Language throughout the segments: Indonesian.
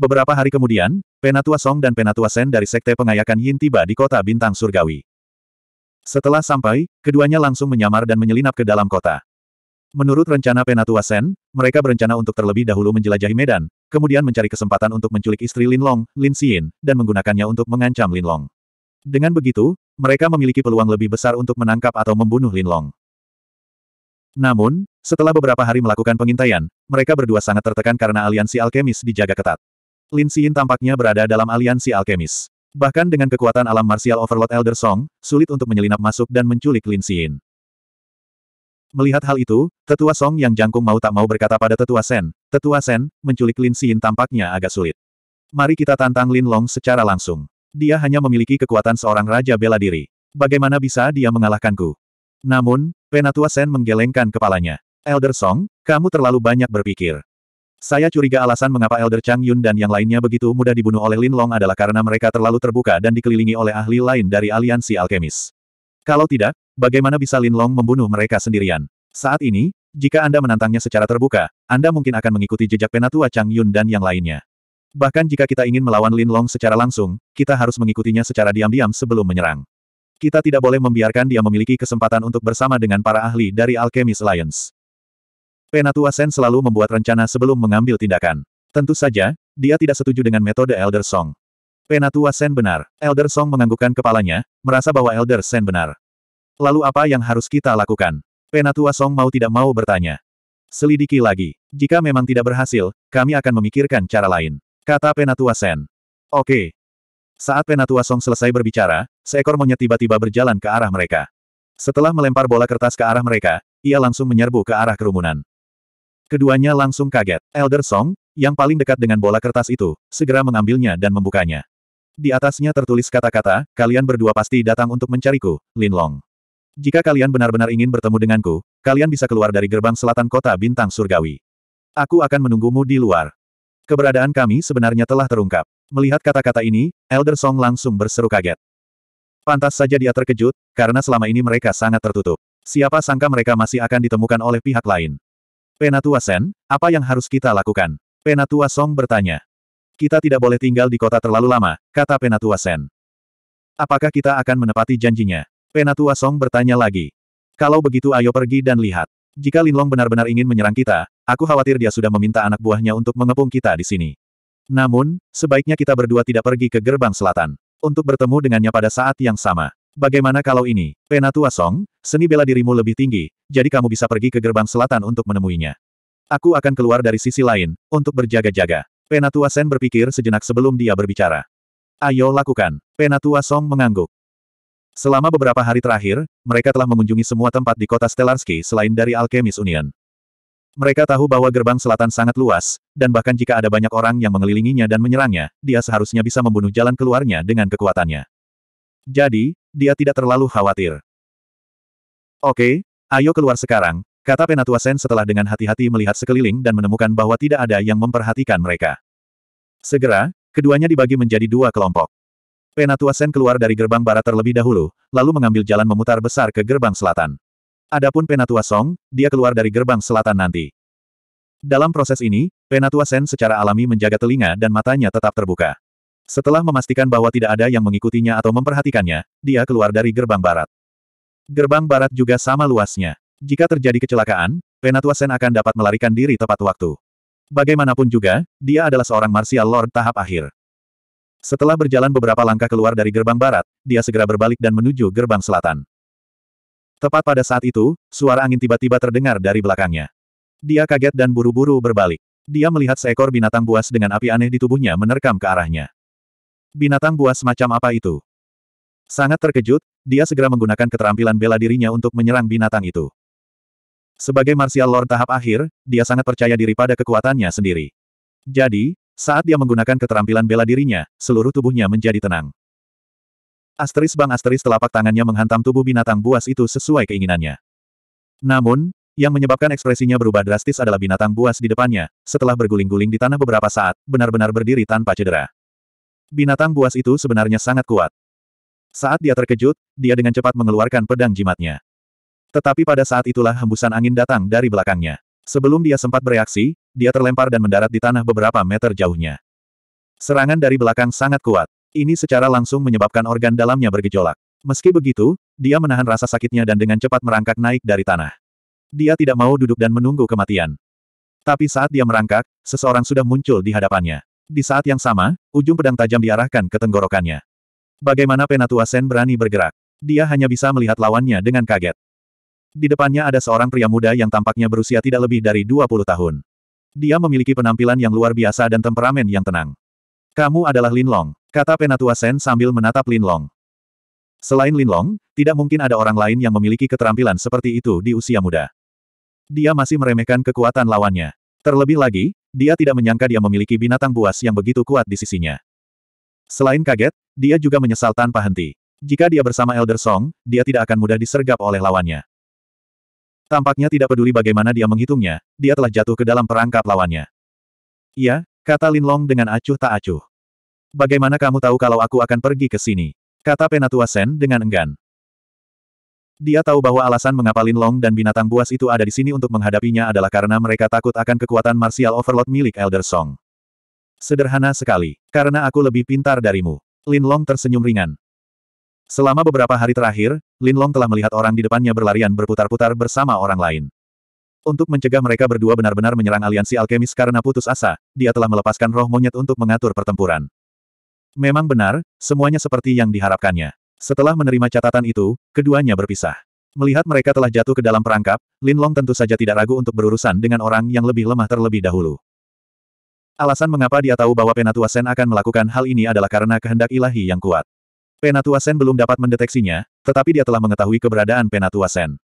Beberapa hari kemudian, Penatua Song dan Penatua Sen dari Sekte Pengayakan Yin tiba di kota Bintang Surgawi. Setelah sampai, keduanya langsung menyamar dan menyelinap ke dalam kota. Menurut rencana Penatua Sen, mereka berencana untuk terlebih dahulu menjelajahi medan, kemudian mencari kesempatan untuk menculik istri Lin Long, Lin Xin, dan menggunakannya untuk mengancam Lin Long. Dengan begitu, mereka memiliki peluang lebih besar untuk menangkap atau membunuh Lin Long. Namun, setelah beberapa hari melakukan pengintaian, mereka berdua sangat tertekan karena aliansi alkemis dijaga ketat. Lin Xin tampaknya berada dalam aliansi alkemis. Bahkan dengan kekuatan alam martial Overlord Elder Song, sulit untuk menyelinap masuk dan menculik Lin Xin. Melihat hal itu, tetua Song yang jangkung mau tak mau berkata pada tetua Sen, tetua Sen, menculik Lin Xin tampaknya agak sulit. Mari kita tantang Lin Long secara langsung. Dia hanya memiliki kekuatan seorang raja bela diri. Bagaimana bisa dia mengalahkanku? Namun, Penatua Sen menggelengkan kepalanya. Elder Song, kamu terlalu banyak berpikir. Saya curiga alasan mengapa Elder Chang Yun dan yang lainnya begitu mudah dibunuh oleh Lin Long adalah karena mereka terlalu terbuka dan dikelilingi oleh ahli lain dari aliansi alkemis. Kalau tidak, bagaimana bisa Lin Long membunuh mereka sendirian? Saat ini, jika Anda menantangnya secara terbuka, Anda mungkin akan mengikuti jejak penatua Chang Yun dan yang lainnya. Bahkan jika kita ingin melawan Lin Long secara langsung, kita harus mengikutinya secara diam-diam sebelum menyerang. Kita tidak boleh membiarkan dia memiliki kesempatan untuk bersama dengan para ahli dari Alchemist Alliance. Penatua Sen selalu membuat rencana sebelum mengambil tindakan. Tentu saja, dia tidak setuju dengan metode Elder Song. Penatua Sen benar. Elder Song menganggukkan kepalanya, merasa bahwa Elder Sen benar. Lalu apa yang harus kita lakukan? Penatua Song mau tidak mau bertanya. Selidiki lagi. Jika memang tidak berhasil, kami akan memikirkan cara lain. Kata Penatua Sen. Oke. Saat Penatua Song selesai berbicara, seekor monyet tiba-tiba berjalan ke arah mereka. Setelah melempar bola kertas ke arah mereka, ia langsung menyerbu ke arah kerumunan. Keduanya langsung kaget. Elder Song, yang paling dekat dengan bola kertas itu, segera mengambilnya dan membukanya. Di atasnya tertulis kata-kata, kalian berdua pasti datang untuk mencariku, Lin Long. Jika kalian benar-benar ingin bertemu denganku, kalian bisa keluar dari gerbang selatan kota Bintang Surgawi. Aku akan menunggumu di luar. Keberadaan kami sebenarnya telah terungkap. Melihat kata-kata ini, Elder Song langsung berseru kaget. Pantas saja dia terkejut, karena selama ini mereka sangat tertutup. Siapa sangka mereka masih akan ditemukan oleh pihak lain. Penatua Sen, apa yang harus kita lakukan? Penatua Song bertanya. Kita tidak boleh tinggal di kota terlalu lama, kata Penatua Sen. Apakah kita akan menepati janjinya? Penatua Song bertanya lagi. Kalau begitu ayo pergi dan lihat. Jika Linlong benar-benar ingin menyerang kita, aku khawatir dia sudah meminta anak buahnya untuk mengepung kita di sini. Namun, sebaiknya kita berdua tidak pergi ke gerbang selatan. Untuk bertemu dengannya pada saat yang sama. Bagaimana kalau ini, Penatua Song, seni bela dirimu lebih tinggi, jadi kamu bisa pergi ke gerbang selatan untuk menemuinya. Aku akan keluar dari sisi lain, untuk berjaga-jaga. Penatua Sen berpikir sejenak sebelum dia berbicara. Ayo lakukan. Penatua Song mengangguk. Selama beberapa hari terakhir, mereka telah mengunjungi semua tempat di kota Stellarski selain dari Alchemist Union. Mereka tahu bahwa gerbang selatan sangat luas, dan bahkan jika ada banyak orang yang mengelilinginya dan menyerangnya, dia seharusnya bisa membunuh jalan keluarnya dengan kekuatannya. Jadi, dia tidak terlalu khawatir. Oke, ayo keluar sekarang, kata Penatua Sen setelah dengan hati-hati melihat sekeliling dan menemukan bahwa tidak ada yang memperhatikan mereka. Segera, keduanya dibagi menjadi dua kelompok. Penatua Sen keluar dari gerbang barat terlebih dahulu, lalu mengambil jalan memutar besar ke gerbang selatan. Adapun Penatua Song, dia keluar dari gerbang selatan nanti. Dalam proses ini, Penatua Sen secara alami menjaga telinga dan matanya tetap terbuka. Setelah memastikan bahwa tidak ada yang mengikutinya atau memperhatikannya, dia keluar dari gerbang barat. Gerbang barat juga sama luasnya. Jika terjadi kecelakaan, Penatua Sen akan dapat melarikan diri tepat waktu. Bagaimanapun juga, dia adalah seorang martial lord tahap akhir. Setelah berjalan beberapa langkah keluar dari gerbang barat, dia segera berbalik dan menuju gerbang selatan. Tepat pada saat itu, suara angin tiba-tiba terdengar dari belakangnya. Dia kaget dan buru-buru berbalik. Dia melihat seekor binatang buas dengan api aneh di tubuhnya menerkam ke arahnya. Binatang buas macam apa itu? Sangat terkejut, dia segera menggunakan keterampilan bela dirinya untuk menyerang binatang itu. Sebagai martial lord tahap akhir, dia sangat percaya diri pada kekuatannya sendiri. Jadi, saat dia menggunakan keterampilan bela dirinya, seluruh tubuhnya menjadi tenang. Asteris bang asteris telapak tangannya menghantam tubuh binatang buas itu sesuai keinginannya. Namun, yang menyebabkan ekspresinya berubah drastis adalah binatang buas di depannya, setelah berguling-guling di tanah beberapa saat, benar-benar berdiri tanpa cedera. Binatang buas itu sebenarnya sangat kuat. Saat dia terkejut, dia dengan cepat mengeluarkan pedang jimatnya. Tetapi pada saat itulah hembusan angin datang dari belakangnya. Sebelum dia sempat bereaksi, dia terlempar dan mendarat di tanah beberapa meter jauhnya. Serangan dari belakang sangat kuat. Ini secara langsung menyebabkan organ dalamnya bergejolak. Meski begitu, dia menahan rasa sakitnya dan dengan cepat merangkak naik dari tanah. Dia tidak mau duduk dan menunggu kematian. Tapi saat dia merangkak, seseorang sudah muncul di hadapannya. Di saat yang sama, ujung pedang tajam diarahkan ke tenggorokannya. Bagaimana Penatua Sen berani bergerak? Dia hanya bisa melihat lawannya dengan kaget. Di depannya ada seorang pria muda yang tampaknya berusia tidak lebih dari 20 tahun. Dia memiliki penampilan yang luar biasa dan temperamen yang tenang. Kamu adalah Lin Long, kata Penatua Sen sambil menatap Lin Long. Selain Lin Long, tidak mungkin ada orang lain yang memiliki keterampilan seperti itu di usia muda. Dia masih meremehkan kekuatan lawannya. Terlebih lagi, dia tidak menyangka dia memiliki binatang buas yang begitu kuat di sisinya. Selain kaget, dia juga menyesal tanpa henti. Jika dia bersama Elder Song, dia tidak akan mudah disergap oleh lawannya. Tampaknya tidak peduli bagaimana dia menghitungnya, dia telah jatuh ke dalam perangkap lawannya. Iya, kata Linlong dengan acuh tak acuh. Bagaimana kamu tahu kalau aku akan pergi ke sini? Kata Penatua Sen dengan enggan. Dia tahu bahwa alasan mengapa Lin Long dan binatang buas itu ada di sini untuk menghadapinya adalah karena mereka takut akan kekuatan martial overload milik Elder Song. Sederhana sekali. Karena aku lebih pintar darimu. Lin Long tersenyum ringan. Selama beberapa hari terakhir, Lin Long telah melihat orang di depannya berlarian berputar-putar bersama orang lain. Untuk mencegah mereka berdua benar-benar menyerang aliansi alkemis karena putus asa, dia telah melepaskan roh monyet untuk mengatur pertempuran. Memang benar, semuanya seperti yang diharapkannya. Setelah menerima catatan itu, keduanya berpisah. Melihat mereka telah jatuh ke dalam perangkap, Lin Long tentu saja tidak ragu untuk berurusan dengan orang yang lebih lemah terlebih dahulu. Alasan mengapa dia tahu bahwa Penatua Sen akan melakukan hal ini adalah karena kehendak ilahi yang kuat. Penatua Sen belum dapat mendeteksinya, tetapi dia telah mengetahui keberadaan Penatua Sen.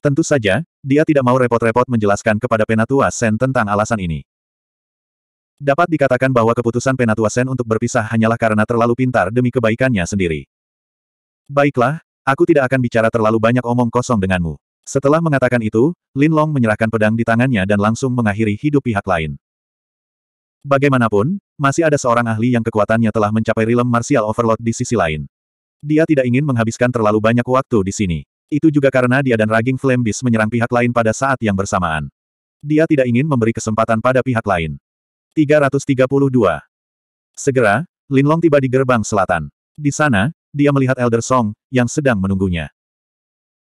Tentu saja, dia tidak mau repot-repot menjelaskan kepada Penatua Sen tentang alasan ini. Dapat dikatakan bahwa keputusan Penatua Sen untuk berpisah hanyalah karena terlalu pintar demi kebaikannya sendiri. Baiklah, aku tidak akan bicara terlalu banyak omong kosong denganmu. Setelah mengatakan itu, Lin Long menyerahkan pedang di tangannya dan langsung mengakhiri hidup pihak lain. Bagaimanapun, masih ada seorang ahli yang kekuatannya telah mencapai realm martial overload di sisi lain. Dia tidak ingin menghabiskan terlalu banyak waktu di sini. Itu juga karena dia dan Raging Flame Beast menyerang pihak lain pada saat yang bersamaan. Dia tidak ingin memberi kesempatan pada pihak lain. 332. Segera, Lin Long tiba di gerbang selatan. Di sana, dia melihat Elder Song, yang sedang menunggunya.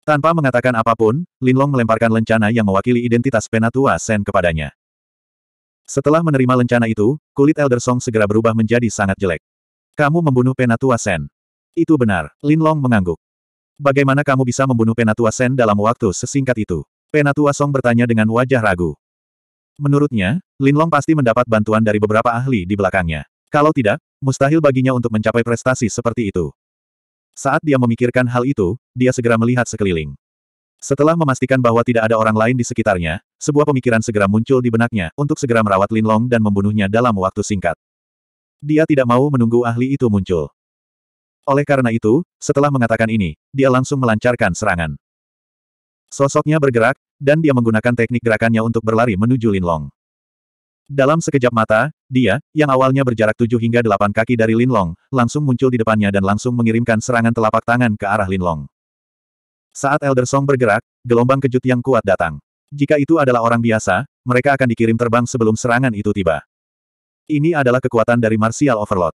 Tanpa mengatakan apapun, Linlong melemparkan lencana yang mewakili identitas penatua Sen kepadanya. Setelah menerima lencana itu, kulit Elder Song segera berubah menjadi sangat jelek. Kamu membunuh penatua Sen. Itu benar, Linlong mengangguk. Bagaimana kamu bisa membunuh penatua Sen dalam waktu sesingkat itu? Penatua Song bertanya dengan wajah ragu. Menurutnya, Linlong pasti mendapat bantuan dari beberapa ahli di belakangnya. Kalau tidak, mustahil baginya untuk mencapai prestasi seperti itu. Saat dia memikirkan hal itu, dia segera melihat sekeliling. Setelah memastikan bahwa tidak ada orang lain di sekitarnya, sebuah pemikiran segera muncul di benaknya untuk segera merawat Lin Long dan membunuhnya dalam waktu singkat. Dia tidak mau menunggu ahli itu muncul. Oleh karena itu, setelah mengatakan ini, dia langsung melancarkan serangan. Sosoknya bergerak, dan dia menggunakan teknik gerakannya untuk berlari menuju Lin Long. Dalam sekejap mata, dia, yang awalnya berjarak tujuh hingga delapan kaki dari Lin Long langsung muncul di depannya dan langsung mengirimkan serangan telapak tangan ke arah Lin Long. Saat Elder Song bergerak, gelombang kejut yang kuat datang. Jika itu adalah orang biasa, mereka akan dikirim terbang sebelum serangan itu tiba. Ini adalah kekuatan dari Martial Overlord.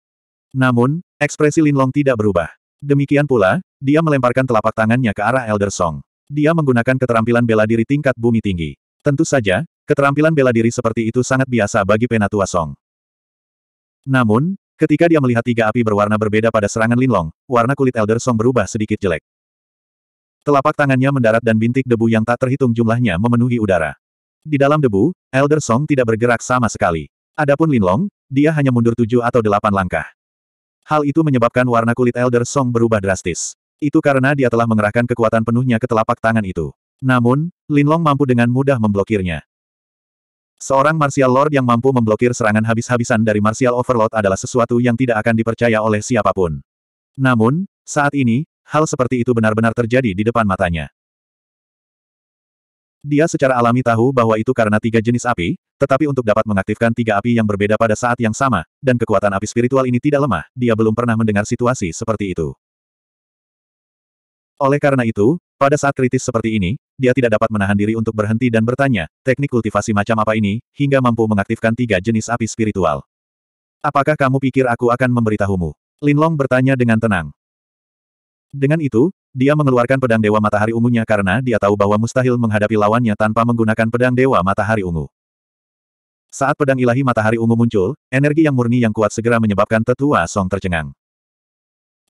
Namun, ekspresi Lin Long tidak berubah. Demikian pula, dia melemparkan telapak tangannya ke arah Elder Song. Dia menggunakan keterampilan bela diri tingkat bumi tinggi. Tentu saja, Keterampilan bela diri seperti itu sangat biasa bagi Penatua Song. Namun, ketika dia melihat tiga api berwarna berbeda pada serangan Linlong, warna kulit Elder Song berubah sedikit jelek. Telapak tangannya mendarat dan bintik debu yang tak terhitung jumlahnya memenuhi udara. Di dalam debu, Elder Song tidak bergerak sama sekali. Adapun Linlong, dia hanya mundur tujuh atau delapan langkah. Hal itu menyebabkan warna kulit Elder Song berubah drastis. Itu karena dia telah mengerahkan kekuatan penuhnya ke telapak tangan itu. Namun, Linlong mampu dengan mudah memblokirnya. Seorang Martial Lord yang mampu memblokir serangan habis-habisan dari Martial Overload adalah sesuatu yang tidak akan dipercaya oleh siapapun. Namun, saat ini, hal seperti itu benar-benar terjadi di depan matanya. Dia secara alami tahu bahwa itu karena tiga jenis api, tetapi untuk dapat mengaktifkan tiga api yang berbeda pada saat yang sama, dan kekuatan api spiritual ini tidak lemah, dia belum pernah mendengar situasi seperti itu. Oleh karena itu, pada saat kritis seperti ini, dia tidak dapat menahan diri untuk berhenti dan bertanya, teknik kultivasi macam apa ini, hingga mampu mengaktifkan tiga jenis api spiritual. Apakah kamu pikir aku akan memberitahumu? Linlong bertanya dengan tenang. Dengan itu, dia mengeluarkan pedang Dewa Matahari Ungunya karena dia tahu bahwa mustahil menghadapi lawannya tanpa menggunakan pedang Dewa Matahari Ungu. Saat pedang ilahi matahari ungu muncul, energi yang murni yang kuat segera menyebabkan tetua Song tercengang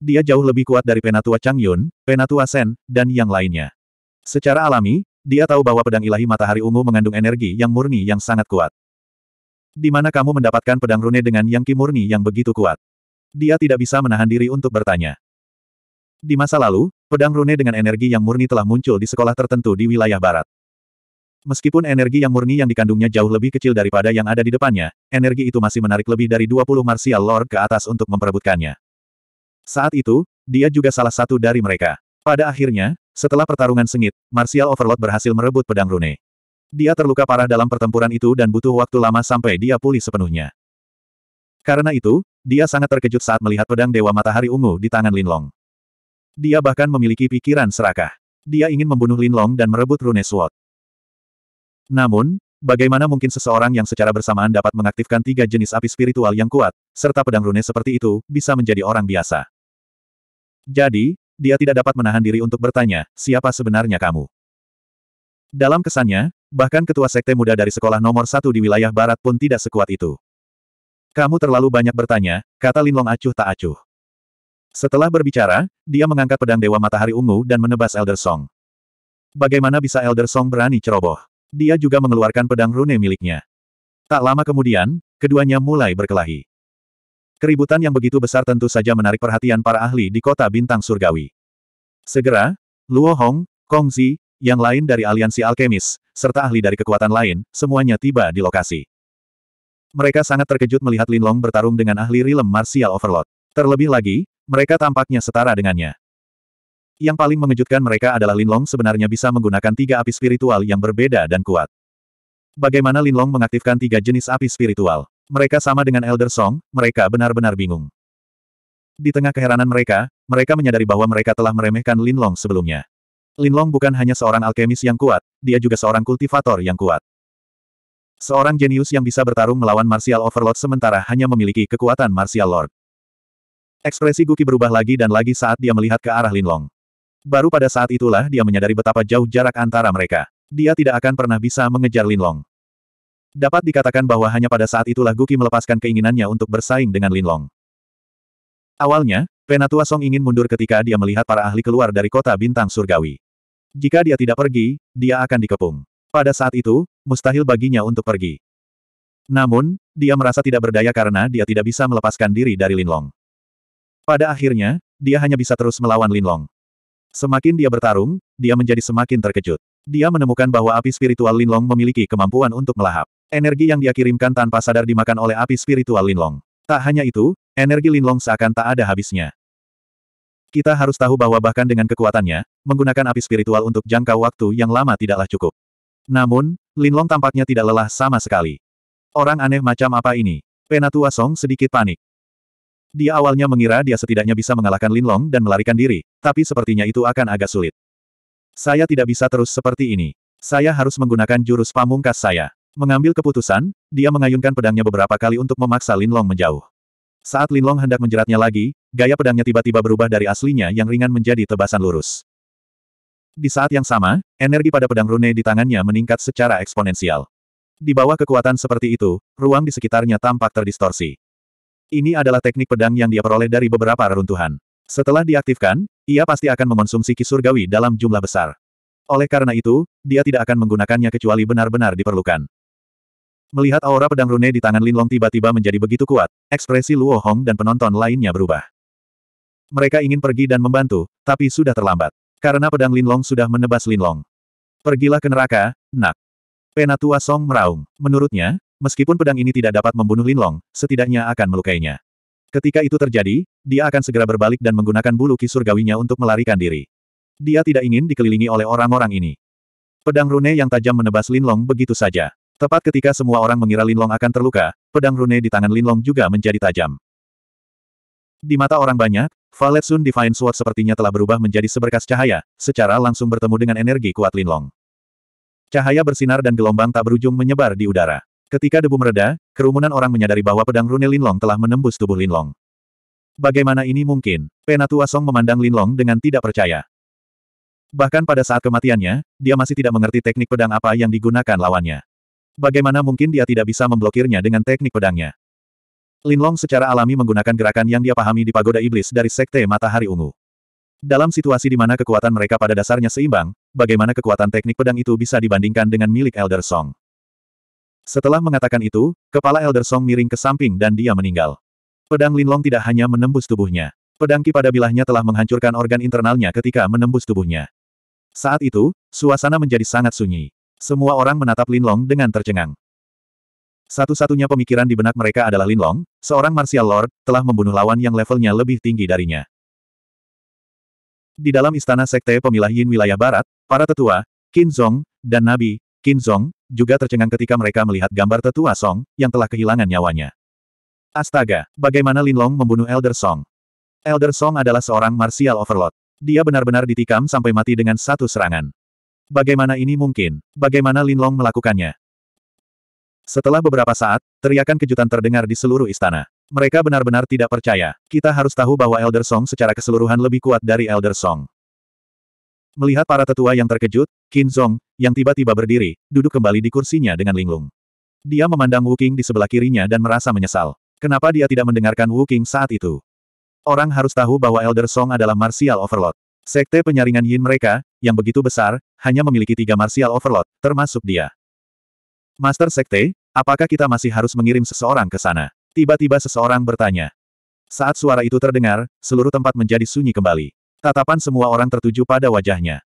dia jauh lebih kuat dari Penatua Chang Yun, Penatua Sen, dan yang lainnya. Secara alami, dia tahu bahwa pedang ilahi matahari ungu mengandung energi yang murni yang sangat kuat. Di mana kamu mendapatkan pedang rune dengan yang kimurni yang begitu kuat? Dia tidak bisa menahan diri untuk bertanya. Di masa lalu, pedang rune dengan energi yang murni telah muncul di sekolah tertentu di wilayah barat. Meskipun energi yang murni yang dikandungnya jauh lebih kecil daripada yang ada di depannya, energi itu masih menarik lebih dari 20 martial lord ke atas untuk memperebutkannya. Saat itu, dia juga salah satu dari mereka. Pada akhirnya, setelah pertarungan sengit, Martial Overlord berhasil merebut pedang Rune. Dia terluka parah dalam pertempuran itu dan butuh waktu lama sampai dia pulih sepenuhnya. Karena itu, dia sangat terkejut saat melihat pedang Dewa Matahari Ungu di tangan Linlong. Dia bahkan memiliki pikiran serakah. Dia ingin membunuh Linlong dan merebut Rune Sword. Namun, Bagaimana mungkin seseorang yang secara bersamaan dapat mengaktifkan tiga jenis api spiritual yang kuat, serta pedang rune seperti itu, bisa menjadi orang biasa? Jadi, dia tidak dapat menahan diri untuk bertanya, siapa sebenarnya kamu? Dalam kesannya, bahkan ketua sekte muda dari sekolah nomor satu di wilayah barat pun tidak sekuat itu. Kamu terlalu banyak bertanya, kata Linlong acuh tak acuh. Setelah berbicara, dia mengangkat pedang Dewa Matahari Ungu dan menebas Elder Song. Bagaimana bisa Elder Song berani ceroboh? dia juga mengeluarkan pedang rune miliknya. Tak lama kemudian, keduanya mulai berkelahi. Keributan yang begitu besar tentu saja menarik perhatian para ahli di kota bintang surgawi. Segera, Luo Hong, Kong Zi, yang lain dari aliansi alkemis, serta ahli dari kekuatan lain, semuanya tiba di lokasi. Mereka sangat terkejut melihat Linlong bertarung dengan ahli rilem martial overload. Terlebih lagi, mereka tampaknya setara dengannya. Yang paling mengejutkan mereka adalah Linlong sebenarnya bisa menggunakan tiga api spiritual yang berbeda dan kuat. Bagaimana Linlong mengaktifkan tiga jenis api spiritual? Mereka sama dengan Elder Song, mereka benar-benar bingung. Di tengah keheranan mereka, mereka menyadari bahwa mereka telah meremehkan Linlong sebelumnya. Linlong bukan hanya seorang alkemis yang kuat, dia juga seorang kultivator yang kuat. Seorang jenius yang bisa bertarung melawan Martial Overlord sementara hanya memiliki kekuatan Martial Lord. Ekspresi Guki berubah lagi dan lagi saat dia melihat ke arah Linlong. Baru pada saat itulah dia menyadari betapa jauh jarak antara mereka. Dia tidak akan pernah bisa mengejar Linlong. Dapat dikatakan bahwa hanya pada saat itulah Guki melepaskan keinginannya untuk bersaing dengan Linlong. Awalnya, Penatua Song ingin mundur ketika dia melihat para ahli keluar dari kota bintang surgawi. Jika dia tidak pergi, dia akan dikepung. Pada saat itu, mustahil baginya untuk pergi. Namun, dia merasa tidak berdaya karena dia tidak bisa melepaskan diri dari Linlong. Pada akhirnya, dia hanya bisa terus melawan Linlong. Semakin dia bertarung, dia menjadi semakin terkejut. Dia menemukan bahwa api spiritual Linlong memiliki kemampuan untuk melahap. Energi yang dia kirimkan tanpa sadar dimakan oleh api spiritual Linlong. Tak hanya itu, energi Linlong seakan tak ada habisnya. Kita harus tahu bahwa bahkan dengan kekuatannya, menggunakan api spiritual untuk jangka waktu yang lama tidaklah cukup. Namun, Linlong tampaknya tidak lelah sama sekali. Orang aneh macam apa ini? Penatua Song sedikit panik. Dia awalnya mengira dia setidaknya bisa mengalahkan Linlong dan melarikan diri, tapi sepertinya itu akan agak sulit. Saya tidak bisa terus seperti ini. Saya harus menggunakan jurus pamungkas saya. Mengambil keputusan, dia mengayunkan pedangnya beberapa kali untuk memaksa Linlong menjauh. Saat Linlong hendak menjeratnya lagi, gaya pedangnya tiba-tiba berubah dari aslinya yang ringan menjadi tebasan lurus. Di saat yang sama, energi pada pedang rune di tangannya meningkat secara eksponensial. Di bawah kekuatan seperti itu, ruang di sekitarnya tampak terdistorsi. Ini adalah teknik pedang yang dia peroleh dari beberapa reruntuhan. Setelah diaktifkan, ia pasti akan mengonsumsi kisur surgawi dalam jumlah besar. Oleh karena itu, dia tidak akan menggunakannya kecuali benar-benar diperlukan. Melihat aura pedang rune di tangan Linlong tiba-tiba menjadi begitu kuat, ekspresi Luo Hong dan penonton lainnya berubah. Mereka ingin pergi dan membantu, tapi sudah terlambat. Karena pedang Linlong sudah menebas Linlong. Pergilah ke neraka, nak. Penatua Song meraung. Menurutnya, Meskipun pedang ini tidak dapat membunuh Linlong, setidaknya akan melukainya. Ketika itu terjadi, dia akan segera berbalik dan menggunakan bulu ki surgawinya untuk melarikan diri. Dia tidak ingin dikelilingi oleh orang-orang ini. Pedang rune yang tajam menebas Linlong begitu saja. Tepat ketika semua orang mengira Linlong akan terluka, pedang rune di tangan Linlong juga menjadi tajam. Di mata orang banyak, Valet Sun Divine Sword sepertinya telah berubah menjadi seberkas cahaya, secara langsung bertemu dengan energi kuat Linlong. Cahaya bersinar dan gelombang tak berujung menyebar di udara. Ketika debu mereda, kerumunan orang menyadari bahwa pedang rune Linlong telah menembus tubuh Linlong. Bagaimana ini mungkin? Penatua Song memandang Linlong dengan tidak percaya. Bahkan pada saat kematiannya, dia masih tidak mengerti teknik pedang apa yang digunakan lawannya. Bagaimana mungkin dia tidak bisa memblokirnya dengan teknik pedangnya? Linlong secara alami menggunakan gerakan yang dia pahami di pagoda iblis dari sekte matahari ungu. Dalam situasi di mana kekuatan mereka pada dasarnya seimbang, bagaimana kekuatan teknik pedang itu bisa dibandingkan dengan milik Elder Song? Setelah mengatakan itu, kepala Elder Song miring ke samping dan dia meninggal. Pedang Linlong tidak hanya menembus tubuhnya. Pedang ki pada bilahnya telah menghancurkan organ internalnya ketika menembus tubuhnya. Saat itu, suasana menjadi sangat sunyi. Semua orang menatap Linlong dengan tercengang. Satu-satunya pemikiran di benak mereka adalah Linlong, seorang martial lord, telah membunuh lawan yang levelnya lebih tinggi darinya. Di dalam istana sekte pemilah Yin wilayah barat, para tetua, Qin Zong, dan Nabi, Qin Zong, juga tercengang ketika mereka melihat gambar tetua Song, yang telah kehilangan nyawanya. Astaga, bagaimana Lin Long membunuh Elder Song? Elder Song adalah seorang martial overlord. Dia benar-benar ditikam sampai mati dengan satu serangan. Bagaimana ini mungkin? Bagaimana Lin Long melakukannya? Setelah beberapa saat, teriakan kejutan terdengar di seluruh istana. Mereka benar-benar tidak percaya. Kita harus tahu bahwa Elder Song secara keseluruhan lebih kuat dari Elder Song. Melihat para tetua yang terkejut, Qin Zong, yang tiba-tiba berdiri, duduk kembali di kursinya dengan linglung. Dia memandang Wu Qing di sebelah kirinya dan merasa menyesal. Kenapa dia tidak mendengarkan Wu Qing saat itu? Orang harus tahu bahwa Elder Song adalah martial overlord. Sekte penyaringan Yin mereka, yang begitu besar, hanya memiliki tiga martial overlord, termasuk dia. Master Sekte, apakah kita masih harus mengirim seseorang ke sana? Tiba-tiba seseorang bertanya. Saat suara itu terdengar, seluruh tempat menjadi sunyi kembali. Tatapan semua orang tertuju pada wajahnya.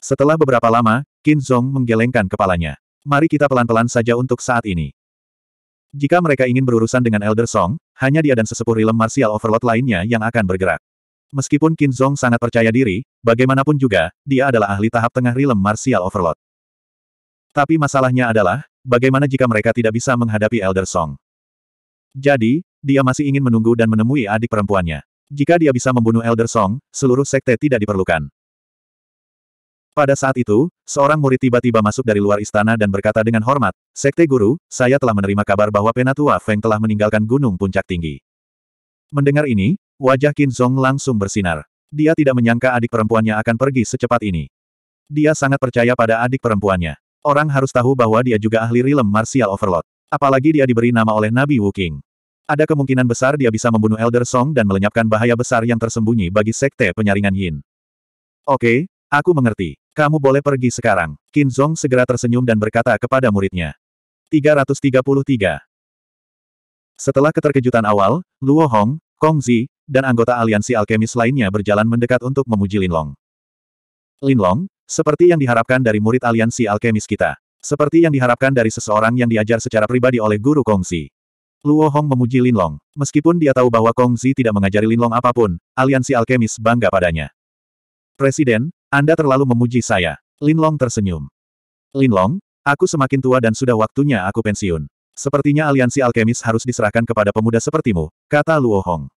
Setelah beberapa lama, Qin Zong menggelengkan kepalanya. Mari kita pelan-pelan saja untuk saat ini. Jika mereka ingin berurusan dengan Elder Song, hanya dia dan sesepuh rilem martial overload lainnya yang akan bergerak. Meskipun Qin Zong sangat percaya diri, bagaimanapun juga, dia adalah ahli tahap tengah rilem martial overload. Tapi masalahnya adalah, bagaimana jika mereka tidak bisa menghadapi Elder Song? Jadi, dia masih ingin menunggu dan menemui adik perempuannya. Jika dia bisa membunuh Elder Song, seluruh sekte tidak diperlukan. Pada saat itu, seorang murid tiba-tiba masuk dari luar istana dan berkata dengan hormat, Sekte Guru, saya telah menerima kabar bahwa Penatua Feng telah meninggalkan Gunung Puncak Tinggi. Mendengar ini, wajah Qin Zong langsung bersinar. Dia tidak menyangka adik perempuannya akan pergi secepat ini. Dia sangat percaya pada adik perempuannya. Orang harus tahu bahwa dia juga ahli rilem martial overlord. Apalagi dia diberi nama oleh Nabi Wu King. Ada kemungkinan besar dia bisa membunuh Elder Song dan melenyapkan bahaya besar yang tersembunyi bagi Sekte Penyaringan Yin. Oke, aku mengerti. Kamu boleh pergi sekarang. Qin Zong segera tersenyum dan berkata kepada muridnya. 333 Setelah keterkejutan awal, Luo Hong, Kong Zi, dan anggota aliansi alkemis lainnya berjalan mendekat untuk memuji Linlong. Linlong, seperti yang diharapkan dari murid aliansi alkemis kita. Seperti yang diharapkan dari seseorang yang diajar secara pribadi oleh guru Kong Zi. Luo Hong memuji Lin Long, Meskipun dia tahu bahwa Kong Zi tidak mengajari Lin Long apapun, aliansi alkemis bangga padanya. Presiden, Anda terlalu memuji saya. Lin Long tersenyum. Lin Long, aku semakin tua dan sudah waktunya aku pensiun. Sepertinya aliansi alkemis harus diserahkan kepada pemuda sepertimu, kata Luo Hong.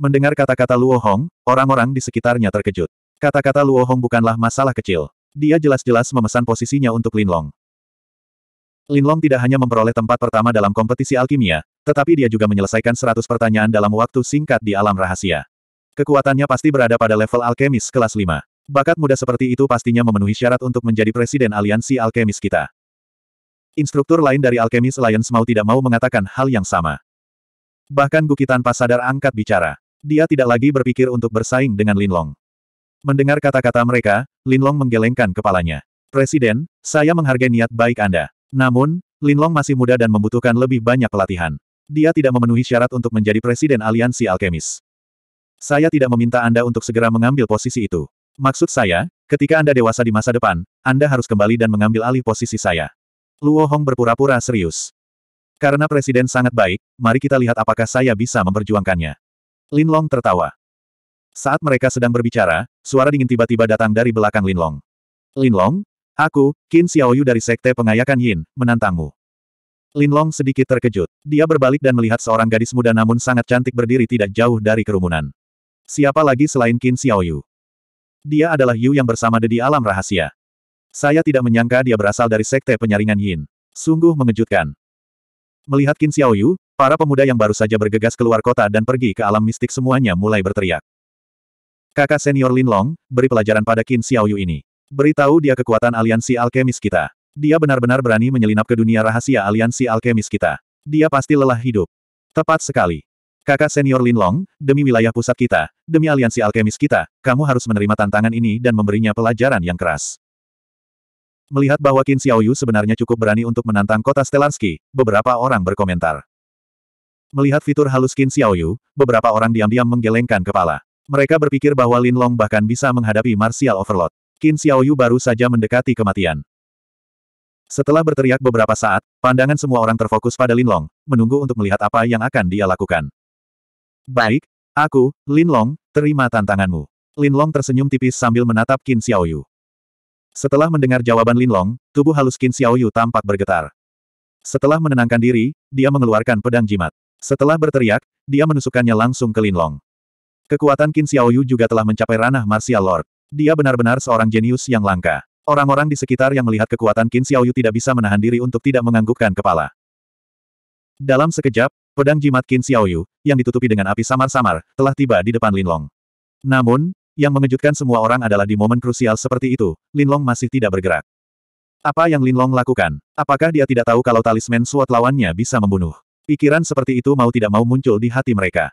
Mendengar kata-kata Luo Hong, orang-orang di sekitarnya terkejut. Kata-kata Luo Hong bukanlah masalah kecil. Dia jelas-jelas memesan posisinya untuk Lin Long. Linlong tidak hanya memperoleh tempat pertama dalam kompetisi alkimia, tetapi dia juga menyelesaikan 100 pertanyaan dalam waktu singkat di alam rahasia. Kekuatannya pasti berada pada level alkemis kelas 5. Bakat muda seperti itu pastinya memenuhi syarat untuk menjadi presiden aliansi alkemis kita. Instruktur lain dari Alkemis Alliance mau tidak mau mengatakan hal yang sama. Bahkan Guki tanpa sadar angkat bicara. Dia tidak lagi berpikir untuk bersaing dengan Linlong. Mendengar kata-kata mereka, Linlong menggelengkan kepalanya. Presiden, saya menghargai niat baik Anda. Namun, Linlong masih muda dan membutuhkan lebih banyak pelatihan. Dia tidak memenuhi syarat untuk menjadi presiden aliansi alkemis. Saya tidak meminta Anda untuk segera mengambil posisi itu. Maksud saya, ketika Anda dewasa di masa depan, Anda harus kembali dan mengambil alih posisi saya. Luo Hong berpura-pura serius. Karena presiden sangat baik, mari kita lihat apakah saya bisa memperjuangkannya. Linlong tertawa. Saat mereka sedang berbicara, suara dingin tiba-tiba datang dari belakang Linlong. Linlong, Aku, Qin Xiaoyu dari Sekte Pengayakan Yin, menantangmu. Lin Long sedikit terkejut. Dia berbalik dan melihat seorang gadis muda namun sangat cantik berdiri tidak jauh dari kerumunan. Siapa lagi selain Qin Xiaoyu? Dia adalah Yu yang bersama Dedi Alam Rahasia. Saya tidak menyangka dia berasal dari Sekte Penyaringan Yin. Sungguh mengejutkan. Melihat Qin Xiaoyu, para pemuda yang baru saja bergegas keluar kota dan pergi ke alam mistik semuanya mulai berteriak. Kakak senior Lin Long, beri pelajaran pada Qin Xiaoyu ini. Beritahu dia kekuatan aliansi alkemis kita. Dia benar-benar berani menyelinap ke dunia rahasia aliansi alkemis kita. Dia pasti lelah hidup. Tepat sekali. Kakak senior Lin Long, demi wilayah pusat kita, demi aliansi alkemis kita, kamu harus menerima tantangan ini dan memberinya pelajaran yang keras. Melihat bahwa Qin Xiaoyu sebenarnya cukup berani untuk menantang kota Stelarski, beberapa orang berkomentar. Melihat fitur halus Qin Xiaoyu, beberapa orang diam-diam menggelengkan kepala. Mereka berpikir bahwa Lin Long bahkan bisa menghadapi Martial Overload. Qin Xiaoyu baru saja mendekati kematian. Setelah berteriak beberapa saat, pandangan semua orang terfokus pada Linlong, menunggu untuk melihat apa yang akan dia lakukan. Baik, aku, Linlong, terima tantanganmu. Linlong tersenyum tipis sambil menatap Qin Xiaoyu. Setelah mendengar jawaban Linlong, tubuh halus Qin Xiaoyu tampak bergetar. Setelah menenangkan diri, dia mengeluarkan pedang jimat. Setelah berteriak, dia menusukkannya langsung ke Linlong. Kekuatan Qin Xiaoyu juga telah mencapai ranah martial lord. Dia benar-benar seorang jenius yang langka. Orang-orang di sekitar yang melihat kekuatan Qin Xiaoyu tidak bisa menahan diri untuk tidak menganggukkan kepala. Dalam sekejap, pedang jimat Qin Xiaoyu, yang ditutupi dengan api samar-samar, telah tiba di depan Linlong. Namun, yang mengejutkan semua orang adalah di momen krusial seperti itu, Linlong masih tidak bergerak. Apa yang Linlong lakukan? Apakah dia tidak tahu kalau talisman suat lawannya bisa membunuh? Pikiran seperti itu mau tidak mau muncul di hati mereka.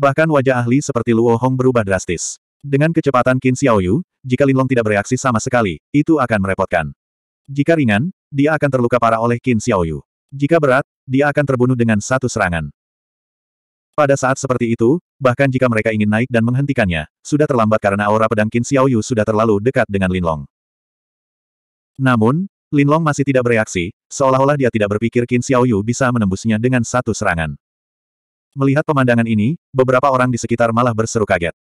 Bahkan wajah ahli seperti Luo Hong berubah drastis. Dengan kecepatan Qin Xiaoyu, jika Linlong tidak bereaksi sama sekali, itu akan merepotkan. Jika ringan, dia akan terluka parah oleh Qin Xiaoyu. Jika berat, dia akan terbunuh dengan satu serangan. Pada saat seperti itu, bahkan jika mereka ingin naik dan menghentikannya, sudah terlambat karena aura pedang Qin Xiaoyu sudah terlalu dekat dengan Linlong. Namun, Linlong masih tidak bereaksi, seolah-olah dia tidak berpikir Qin Xiaoyu bisa menembusnya dengan satu serangan. Melihat pemandangan ini, beberapa orang di sekitar malah berseru kaget.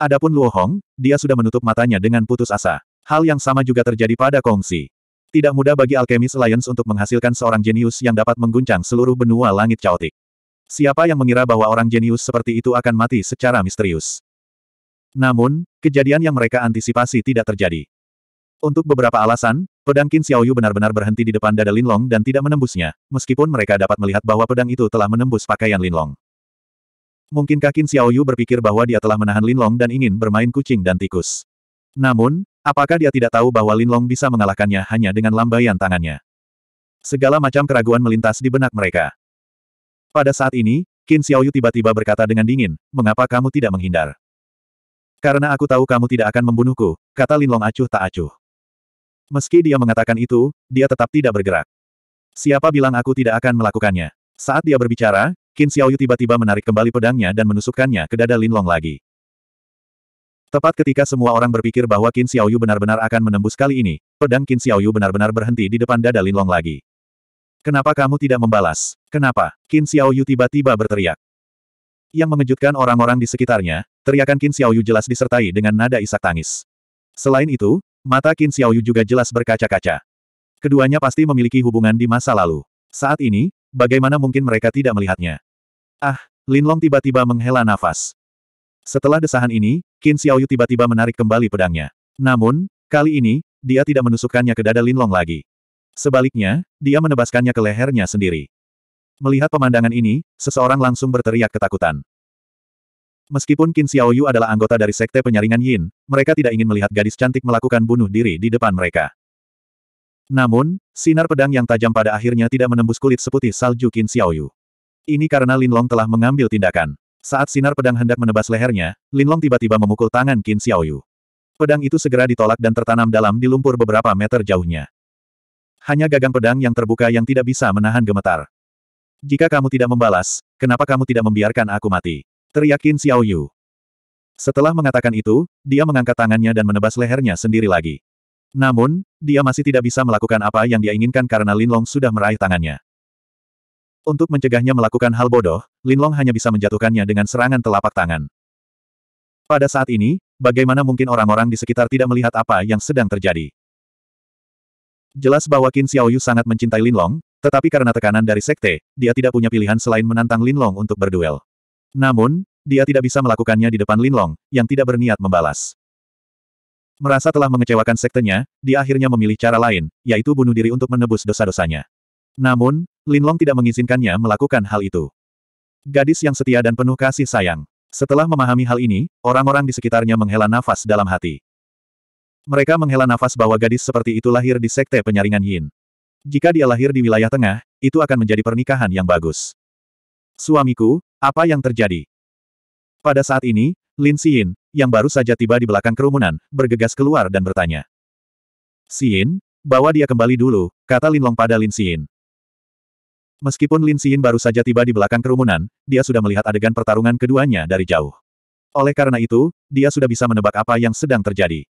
Adapun Luo Hong, dia sudah menutup matanya dengan putus asa. Hal yang sama juga terjadi pada Kongsi. Tidak mudah bagi Alchemist Alliance untuk menghasilkan seorang jenius yang dapat mengguncang seluruh benua langit caotik. Siapa yang mengira bahwa orang jenius seperti itu akan mati secara misterius? Namun, kejadian yang mereka antisipasi tidak terjadi. Untuk beberapa alasan, pedang Qin Xiaoyu benar-benar berhenti di depan dada Linlong dan tidak menembusnya, meskipun mereka dapat melihat bahwa pedang itu telah menembus pakaian Linlong. Mungkinkah Qin Xiaoyu berpikir bahwa dia telah menahan Linlong dan ingin bermain kucing dan tikus? Namun, apakah dia tidak tahu bahwa Linlong bisa mengalahkannya hanya dengan lambaian tangannya? Segala macam keraguan melintas di benak mereka. Pada saat ini, Qin Xiaoyu tiba-tiba berkata dengan dingin, mengapa kamu tidak menghindar? Karena aku tahu kamu tidak akan membunuhku, kata Linlong acuh tak acuh. Meski dia mengatakan itu, dia tetap tidak bergerak. Siapa bilang aku tidak akan melakukannya? Saat dia berbicara, Qin Xiaoyu tiba-tiba menarik kembali pedangnya dan menusukkannya ke dada Lin Long lagi. Tepat ketika semua orang berpikir bahwa Qin Xiaoyu benar-benar akan menembus kali ini, pedang Qin Xiaoyu benar-benar berhenti di depan dada Lin Long lagi. Kenapa kamu tidak membalas? Kenapa? Qin Xiaoyu tiba-tiba berteriak. Yang mengejutkan orang-orang di sekitarnya, teriakan Qin Xiaoyu jelas disertai dengan nada isak tangis. Selain itu, mata Qin Xiaoyu juga jelas berkaca-kaca. Keduanya pasti memiliki hubungan di masa lalu. Saat ini, Bagaimana mungkin mereka tidak melihatnya? Ah, Linlong tiba-tiba menghela nafas. Setelah desahan ini, Qin Xiaoyu tiba-tiba menarik kembali pedangnya. Namun, kali ini, dia tidak menusukkannya ke dada Linlong lagi. Sebaliknya, dia menebaskannya ke lehernya sendiri. Melihat pemandangan ini, seseorang langsung berteriak ketakutan. Meskipun Qin Xiaoyu adalah anggota dari Sekte Penyaringan Yin, mereka tidak ingin melihat gadis cantik melakukan bunuh diri di depan mereka. Namun, sinar pedang yang tajam pada akhirnya tidak menembus kulit seputih salju Qin Xiaoyu. Ini karena Linlong telah mengambil tindakan. Saat sinar pedang hendak menebas lehernya, Linlong tiba-tiba memukul tangan Qin Xiaoyu. Pedang itu segera ditolak dan tertanam dalam di lumpur beberapa meter jauhnya. Hanya gagang pedang yang terbuka yang tidak bisa menahan gemetar. Jika kamu tidak membalas, kenapa kamu tidak membiarkan aku mati? Teriak Qin Xiaoyu. Setelah mengatakan itu, dia mengangkat tangannya dan menebas lehernya sendiri lagi. Namun, dia masih tidak bisa melakukan apa yang dia inginkan karena Linlong sudah meraih tangannya. Untuk mencegahnya melakukan hal bodoh, Linlong hanya bisa menjatuhkannya dengan serangan telapak tangan. Pada saat ini, bagaimana mungkin orang-orang di sekitar tidak melihat apa yang sedang terjadi? Jelas bahwa Qin Xiaoyu sangat mencintai Linlong, tetapi karena tekanan dari sekte, dia tidak punya pilihan selain menantang Linlong untuk berduel. Namun, dia tidak bisa melakukannya di depan Linlong, yang tidak berniat membalas. Merasa telah mengecewakan sektenya, dia akhirnya memilih cara lain, yaitu bunuh diri untuk menebus dosa-dosanya. Namun, Lin Long tidak mengizinkannya melakukan hal itu. Gadis yang setia dan penuh kasih sayang. Setelah memahami hal ini, orang-orang di sekitarnya menghela nafas dalam hati. Mereka menghela nafas bahwa gadis seperti itu lahir di sekte penyaringan Yin. Jika dia lahir di wilayah tengah, itu akan menjadi pernikahan yang bagus. Suamiku, apa yang terjadi? Pada saat ini, Lin Xin, yang baru saja tiba di belakang kerumunan, bergegas keluar dan bertanya. Xin, bawa dia kembali dulu, kata Lin Long pada Lin Xin. Meskipun Lin Xin baru saja tiba di belakang kerumunan, dia sudah melihat adegan pertarungan keduanya dari jauh. Oleh karena itu, dia sudah bisa menebak apa yang sedang terjadi.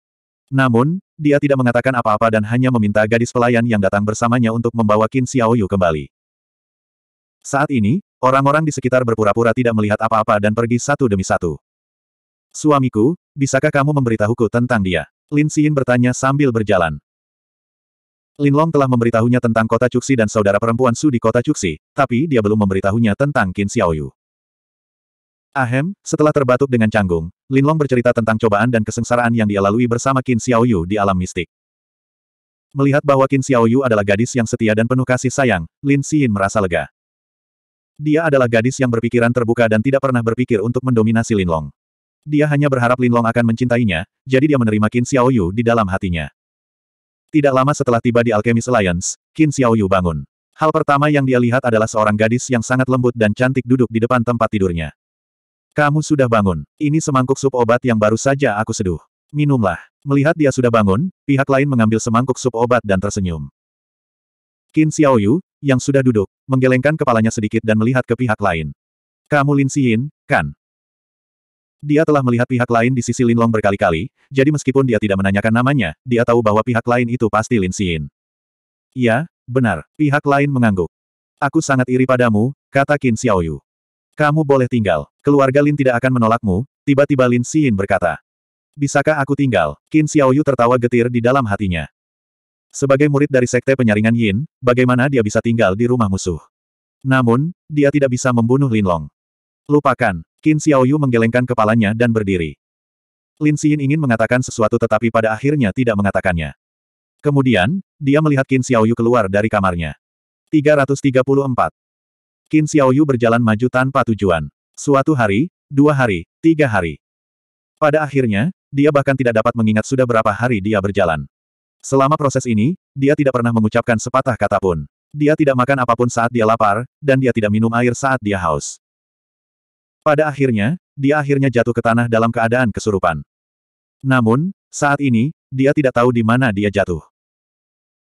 Namun, dia tidak mengatakan apa-apa dan hanya meminta gadis pelayan yang datang bersamanya untuk membawa Qin Xiaoyu kembali. Saat ini, orang-orang di sekitar berpura-pura tidak melihat apa-apa dan pergi satu demi satu. Suamiku, bisakah kamu memberitahuku tentang dia? Lin Xin bertanya sambil berjalan. Lin Long telah memberitahunya tentang kota Cuxi dan saudara perempuan Su di kota Cuxi, tapi dia belum memberitahunya tentang Qin Xiaoyu. Ahem, setelah terbatuk dengan canggung, Lin Long bercerita tentang cobaan dan kesengsaraan yang dia lalui bersama Qin Xiaoyu di alam mistik. Melihat bahwa Qin Xiaoyu adalah gadis yang setia dan penuh kasih sayang, Lin Xin merasa lega. Dia adalah gadis yang berpikiran terbuka dan tidak pernah berpikir untuk mendominasi Lin Long. Dia hanya berharap Linlong akan mencintainya, jadi dia menerima Qin Xiaoyu di dalam hatinya. Tidak lama setelah tiba di Alchemy Alliance, Qin Xiaoyu bangun. Hal pertama yang dia lihat adalah seorang gadis yang sangat lembut dan cantik duduk di depan tempat tidurnya. Kamu sudah bangun. Ini semangkuk sup obat yang baru saja aku seduh. Minumlah. Melihat dia sudah bangun, pihak lain mengambil semangkuk sup obat dan tersenyum. Qin Xiaoyu, yang sudah duduk, menggelengkan kepalanya sedikit dan melihat ke pihak lain. Kamu Lin Xiyin, kan? Dia telah melihat pihak lain di sisi Linlong berkali-kali, jadi meskipun dia tidak menanyakan namanya, dia tahu bahwa pihak lain itu pasti Lin Xin. Ya, benar, pihak lain mengangguk. Aku sangat iri padamu, kata Qin Xiaoyu. Kamu boleh tinggal, keluarga Lin tidak akan menolakmu, tiba-tiba Lin Xin berkata. Bisakah aku tinggal? Qin Xiaoyu tertawa getir di dalam hatinya. Sebagai murid dari sekte penyaringan Yin, bagaimana dia bisa tinggal di rumah musuh? Namun, dia tidak bisa membunuh Linlong. Lupakan. Qin Xiaoyu menggelengkan kepalanya dan berdiri. Lin Xin ingin mengatakan sesuatu tetapi pada akhirnya tidak mengatakannya. Kemudian, dia melihat Qin Xiaoyu keluar dari kamarnya. 334. Qin Xiaoyu berjalan maju tanpa tujuan. Suatu hari, dua hari, tiga hari. Pada akhirnya, dia bahkan tidak dapat mengingat sudah berapa hari dia berjalan. Selama proses ini, dia tidak pernah mengucapkan sepatah kata pun. Dia tidak makan apapun saat dia lapar, dan dia tidak minum air saat dia haus. Pada akhirnya, dia akhirnya jatuh ke tanah dalam keadaan kesurupan. Namun, saat ini, dia tidak tahu di mana dia jatuh.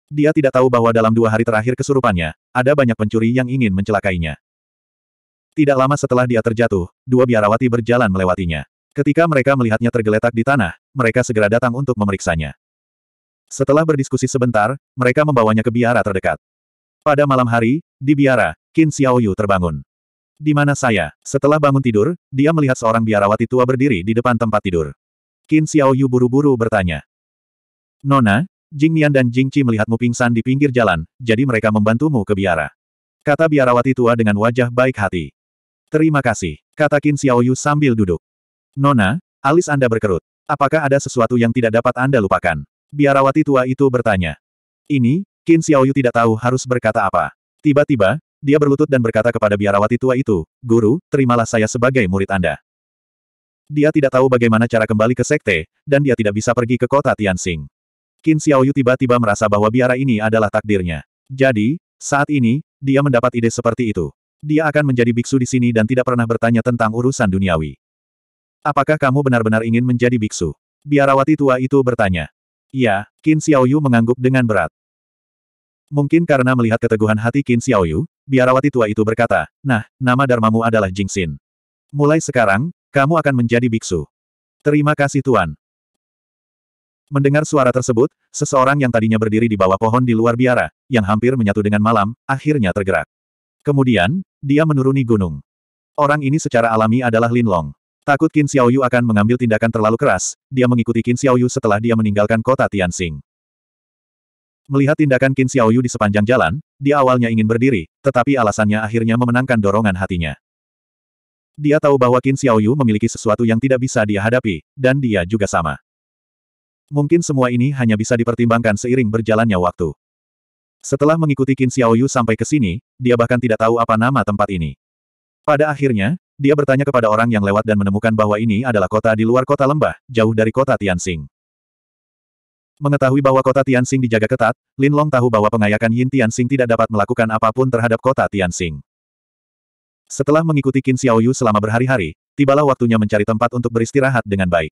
Dia tidak tahu bahwa dalam dua hari terakhir kesurupannya, ada banyak pencuri yang ingin mencelakainya. Tidak lama setelah dia terjatuh, dua biarawati berjalan melewatinya. Ketika mereka melihatnya tergeletak di tanah, mereka segera datang untuk memeriksanya. Setelah berdiskusi sebentar, mereka membawanya ke biara terdekat. Pada malam hari, di biara, Qin Xiaoyu terbangun. Di mana saya? Setelah bangun tidur, dia melihat seorang biarawati tua berdiri di depan tempat tidur. Qin Xiaoyu buru-buru bertanya. Nona, Jing Nian dan Jing Qi melihatmu pingsan di pinggir jalan, jadi mereka membantumu ke biara. Kata biarawati tua dengan wajah baik hati. Terima kasih, kata Qin Xiaoyu sambil duduk. Nona, alis Anda berkerut. Apakah ada sesuatu yang tidak dapat Anda lupakan? Biarawati tua itu bertanya. Ini, Qin Xiaoyu tidak tahu harus berkata apa. Tiba-tiba, dia berlutut dan berkata kepada biarawati tua itu, Guru, terimalah saya sebagai murid Anda. Dia tidak tahu bagaimana cara kembali ke sekte, dan dia tidak bisa pergi ke kota Tianxing. Qin Xiaoyu tiba-tiba merasa bahwa biara ini adalah takdirnya. Jadi, saat ini, dia mendapat ide seperti itu. Dia akan menjadi biksu di sini dan tidak pernah bertanya tentang urusan duniawi. Apakah kamu benar-benar ingin menjadi biksu? Biarawati tua itu bertanya. Ya, Qin Xiaoyu mengangguk dengan berat. Mungkin karena melihat keteguhan hati Qin Xiaoyu, biarawati tua itu berkata, nah, nama darmamu adalah Jingxin. Mulai sekarang, kamu akan menjadi biksu. Terima kasih Tuan. Mendengar suara tersebut, seseorang yang tadinya berdiri di bawah pohon di luar biara, yang hampir menyatu dengan malam, akhirnya tergerak. Kemudian, dia menuruni gunung. Orang ini secara alami adalah Lin Long. Takut Qin Xiaoyu akan mengambil tindakan terlalu keras, dia mengikuti Qin Xiaoyu setelah dia meninggalkan kota Tianxing. Melihat tindakan Qin Xiaoyu di sepanjang jalan, di awalnya ingin berdiri, tetapi alasannya akhirnya memenangkan dorongan hatinya. Dia tahu bahwa Qin Xiaoyu memiliki sesuatu yang tidak bisa dia hadapi, dan dia juga sama. Mungkin semua ini hanya bisa dipertimbangkan seiring berjalannya waktu. Setelah mengikuti Qin Xiaoyu sampai ke sini, dia bahkan tidak tahu apa nama tempat ini. Pada akhirnya, dia bertanya kepada orang yang lewat dan menemukan bahwa ini adalah kota di luar kota lembah, jauh dari kota Tianxing. Mengetahui bahwa kota Tianxing dijaga ketat, Lin Long tahu bahwa pengayakan Yin Tianxing tidak dapat melakukan apapun terhadap kota Tianxing. Setelah mengikuti Qin Xiaoyu selama berhari-hari, tibalah waktunya mencari tempat untuk beristirahat dengan baik.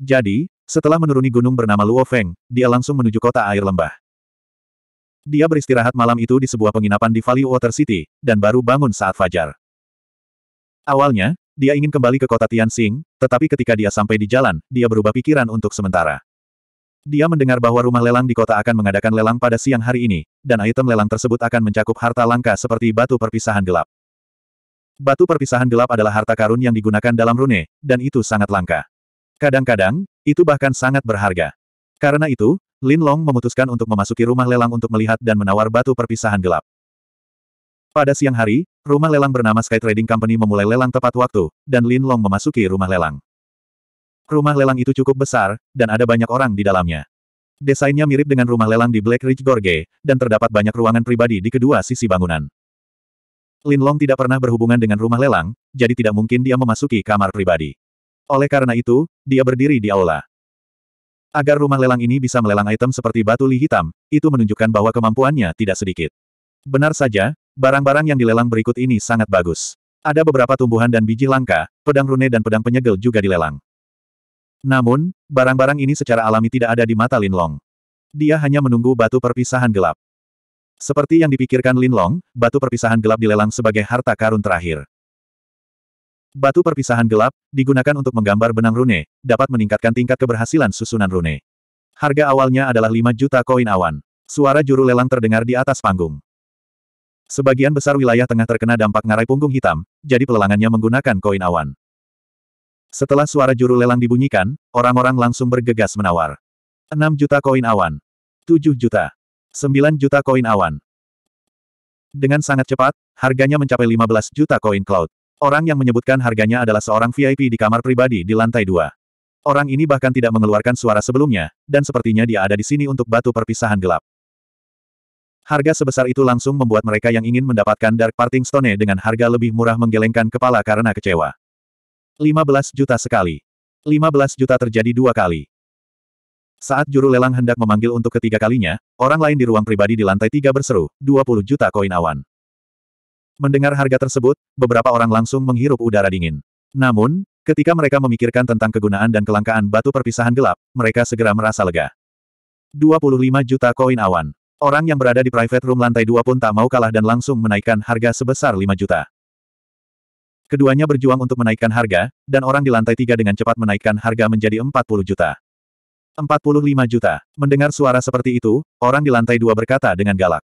Jadi, setelah menuruni gunung bernama Luofeng, dia langsung menuju kota air lembah. Dia beristirahat malam itu di sebuah penginapan di Valley Water City, dan baru bangun saat fajar. Awalnya, dia ingin kembali ke kota Tianxing, tetapi ketika dia sampai di jalan, dia berubah pikiran untuk sementara. Dia mendengar bahwa rumah lelang di kota akan mengadakan lelang pada siang hari ini, dan item lelang tersebut akan mencakup harta langka seperti batu perpisahan gelap. Batu perpisahan gelap adalah harta karun yang digunakan dalam rune, dan itu sangat langka. Kadang-kadang, itu bahkan sangat berharga. Karena itu, Lin Long memutuskan untuk memasuki rumah lelang untuk melihat dan menawar batu perpisahan gelap. Pada siang hari, rumah lelang bernama Sky Trading Company memulai lelang tepat waktu, dan Lin Long memasuki rumah lelang. Rumah lelang itu cukup besar, dan ada banyak orang di dalamnya. Desainnya mirip dengan rumah lelang di Black Ridge Gorge, dan terdapat banyak ruangan pribadi di kedua sisi bangunan. Lin Long tidak pernah berhubungan dengan rumah lelang, jadi tidak mungkin dia memasuki kamar pribadi. Oleh karena itu, dia berdiri di aula. Agar rumah lelang ini bisa melelang item seperti batu li hitam, itu menunjukkan bahwa kemampuannya tidak sedikit. Benar saja, barang-barang yang dilelang berikut ini sangat bagus. Ada beberapa tumbuhan dan biji langka, pedang rune dan pedang penyegel juga dilelang. Namun, barang-barang ini secara alami tidak ada di mata Linlong. Dia hanya menunggu batu perpisahan gelap. Seperti yang dipikirkan Linlong, batu perpisahan gelap dilelang sebagai harta karun terakhir. Batu perpisahan gelap, digunakan untuk menggambar benang rune, dapat meningkatkan tingkat keberhasilan susunan rune. Harga awalnya adalah 5 juta koin awan. Suara juru lelang terdengar di atas panggung. Sebagian besar wilayah tengah terkena dampak ngarai punggung hitam, jadi pelelangannya menggunakan koin awan. Setelah suara juru lelang dibunyikan, orang-orang langsung bergegas menawar. 6 juta koin awan. 7 juta. 9 juta koin awan. Dengan sangat cepat, harganya mencapai 15 juta koin cloud. Orang yang menyebutkan harganya adalah seorang VIP di kamar pribadi di lantai dua. Orang ini bahkan tidak mengeluarkan suara sebelumnya, dan sepertinya dia ada di sini untuk batu perpisahan gelap. Harga sebesar itu langsung membuat mereka yang ingin mendapatkan Dark Parting Stone dengan harga lebih murah menggelengkan kepala karena kecewa. 15 juta sekali. 15 juta terjadi dua kali. Saat juru lelang hendak memanggil untuk ketiga kalinya, orang lain di ruang pribadi di lantai tiga berseru, 20 juta koin awan. Mendengar harga tersebut, beberapa orang langsung menghirup udara dingin. Namun, ketika mereka memikirkan tentang kegunaan dan kelangkaan batu perpisahan gelap, mereka segera merasa lega. 25 juta koin awan. Orang yang berada di private room lantai dua pun tak mau kalah dan langsung menaikkan harga sebesar 5 juta. Keduanya berjuang untuk menaikkan harga, dan orang di lantai tiga dengan cepat menaikkan harga menjadi 40 juta. 45 juta. Mendengar suara seperti itu, orang di lantai dua berkata dengan galak.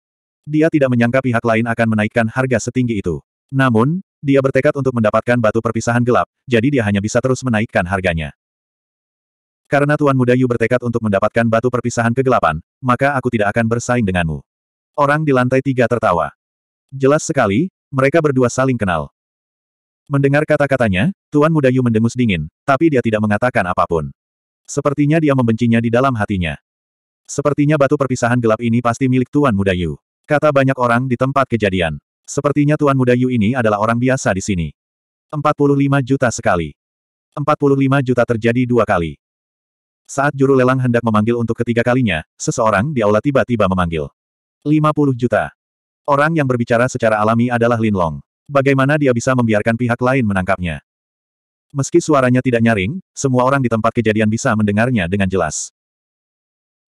Dia tidak menyangka pihak lain akan menaikkan harga setinggi itu. Namun, dia bertekad untuk mendapatkan batu perpisahan gelap, jadi dia hanya bisa terus menaikkan harganya. Karena Tuan Muda Yu bertekad untuk mendapatkan batu perpisahan kegelapan, maka aku tidak akan bersaing denganmu. Orang di lantai tiga tertawa. Jelas sekali, mereka berdua saling kenal. Mendengar kata-katanya, Tuan Muda Yu mendengus dingin, tapi dia tidak mengatakan apapun. Sepertinya dia membencinya di dalam hatinya. Sepertinya batu perpisahan gelap ini pasti milik Tuan Muda Yu. Kata banyak orang di tempat kejadian. Sepertinya Tuan Muda Yu ini adalah orang biasa di sini. 45 juta sekali. 45 juta terjadi dua kali. Saat juru lelang hendak memanggil untuk ketiga kalinya, seseorang di aula tiba-tiba memanggil. 50 juta. Orang yang berbicara secara alami adalah Lin Long. Bagaimana dia bisa membiarkan pihak lain menangkapnya? Meski suaranya tidak nyaring, semua orang di tempat kejadian bisa mendengarnya dengan jelas.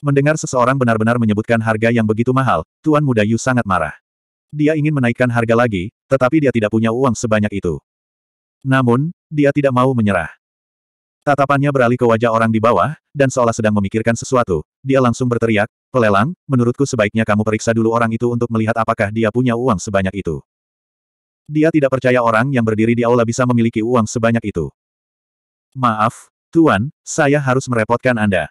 Mendengar seseorang benar-benar menyebutkan harga yang begitu mahal, Tuan Muda Yu sangat marah. Dia ingin menaikkan harga lagi, tetapi dia tidak punya uang sebanyak itu. Namun, dia tidak mau menyerah. Tatapannya beralih ke wajah orang di bawah, dan seolah sedang memikirkan sesuatu. Dia langsung berteriak, Pelelang, menurutku sebaiknya kamu periksa dulu orang itu untuk melihat apakah dia punya uang sebanyak itu. Dia tidak percaya orang yang berdiri di aula bisa memiliki uang sebanyak itu. Maaf, Tuan, saya harus merepotkan Anda.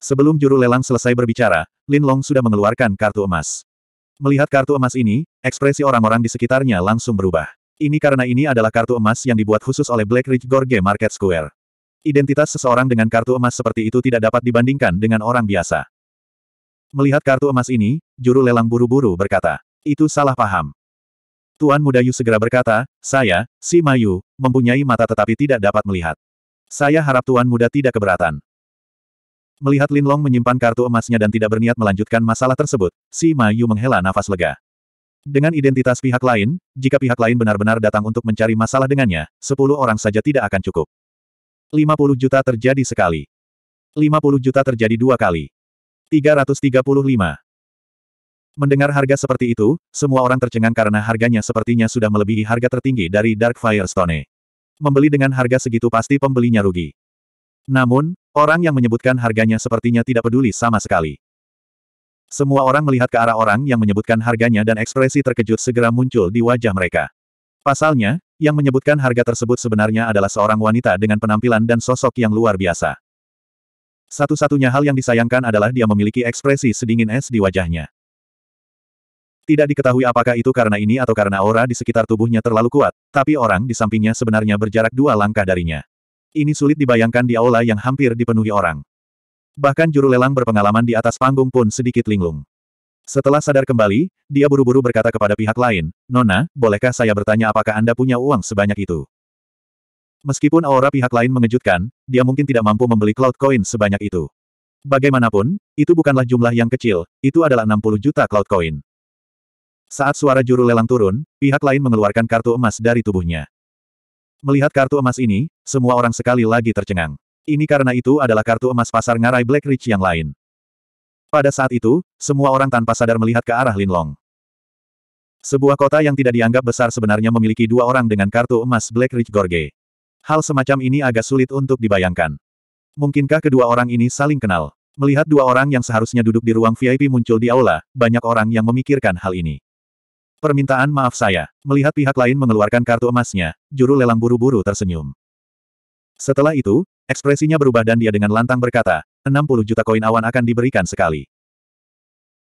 Sebelum juru lelang selesai berbicara, Lin Long sudah mengeluarkan kartu emas. Melihat kartu emas ini, ekspresi orang-orang di sekitarnya langsung berubah. Ini karena ini adalah kartu emas yang dibuat khusus oleh Black Ridge Gorge Market Square. Identitas seseorang dengan kartu emas seperti itu tidak dapat dibandingkan dengan orang biasa. Melihat kartu emas ini, juru lelang buru-buru berkata, itu salah paham. Tuan Muda Yu segera berkata, saya, si Mayu, mempunyai mata tetapi tidak dapat melihat. Saya harap Tuan Muda tidak keberatan. Melihat Lin Long menyimpan kartu emasnya dan tidak berniat melanjutkan masalah tersebut, si Mayu menghela nafas lega. Dengan identitas pihak lain, jika pihak lain benar-benar datang untuk mencari masalah dengannya, 10 orang saja tidak akan cukup. 50 juta terjadi sekali. 50 juta terjadi dua kali. 335. Mendengar harga seperti itu, semua orang tercengang karena harganya sepertinya sudah melebihi harga tertinggi dari Dark Firestone. Membeli dengan harga segitu pasti pembelinya rugi. Namun, orang yang menyebutkan harganya sepertinya tidak peduli sama sekali. Semua orang melihat ke arah orang yang menyebutkan harganya dan ekspresi terkejut segera muncul di wajah mereka. Pasalnya, yang menyebutkan harga tersebut sebenarnya adalah seorang wanita dengan penampilan dan sosok yang luar biasa. Satu-satunya hal yang disayangkan adalah dia memiliki ekspresi sedingin es di wajahnya. Tidak diketahui apakah itu karena ini atau karena aura di sekitar tubuhnya terlalu kuat, tapi orang di sampingnya sebenarnya berjarak dua langkah darinya. Ini sulit dibayangkan di aula yang hampir dipenuhi orang. Bahkan juru lelang berpengalaman di atas panggung pun sedikit linglung. Setelah sadar kembali, dia buru-buru berkata kepada pihak lain, Nona, bolehkah saya bertanya apakah Anda punya uang sebanyak itu? Meskipun aura pihak lain mengejutkan, dia mungkin tidak mampu membeli cloud coin sebanyak itu. Bagaimanapun, itu bukanlah jumlah yang kecil, itu adalah 60 juta cloud coin. Saat suara juru lelang turun, pihak lain mengeluarkan kartu emas dari tubuhnya. Melihat kartu emas ini, semua orang sekali lagi tercengang. Ini karena itu adalah kartu emas pasar ngarai Black Rich yang lain. Pada saat itu, semua orang tanpa sadar melihat ke arah Linlong. Sebuah kota yang tidak dianggap besar sebenarnya memiliki dua orang dengan kartu emas Black Rich Gorge. Hal semacam ini agak sulit untuk dibayangkan. Mungkinkah kedua orang ini saling kenal? Melihat dua orang yang seharusnya duduk di ruang VIP muncul di aula, banyak orang yang memikirkan hal ini. Permintaan maaf saya. Melihat pihak lain mengeluarkan kartu emasnya, juru lelang buru-buru tersenyum. Setelah itu, ekspresinya berubah dan dia dengan lantang berkata, 60 juta koin awan akan diberikan sekali.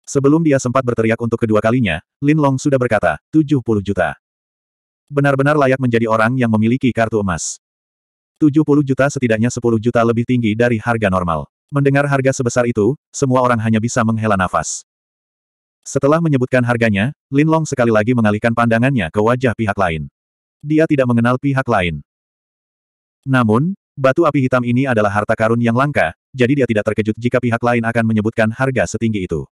Sebelum dia sempat berteriak untuk kedua kalinya, Lin Long sudah berkata, 70 juta. Benar-benar layak menjadi orang yang memiliki kartu emas. 70 juta setidaknya 10 juta lebih tinggi dari harga normal. Mendengar harga sebesar itu, semua orang hanya bisa menghela nafas. Setelah menyebutkan harganya, Lin Long sekali lagi mengalihkan pandangannya ke wajah pihak lain. Dia tidak mengenal pihak lain. Namun, batu api hitam ini adalah harta karun yang langka, jadi dia tidak terkejut jika pihak lain akan menyebutkan harga setinggi itu.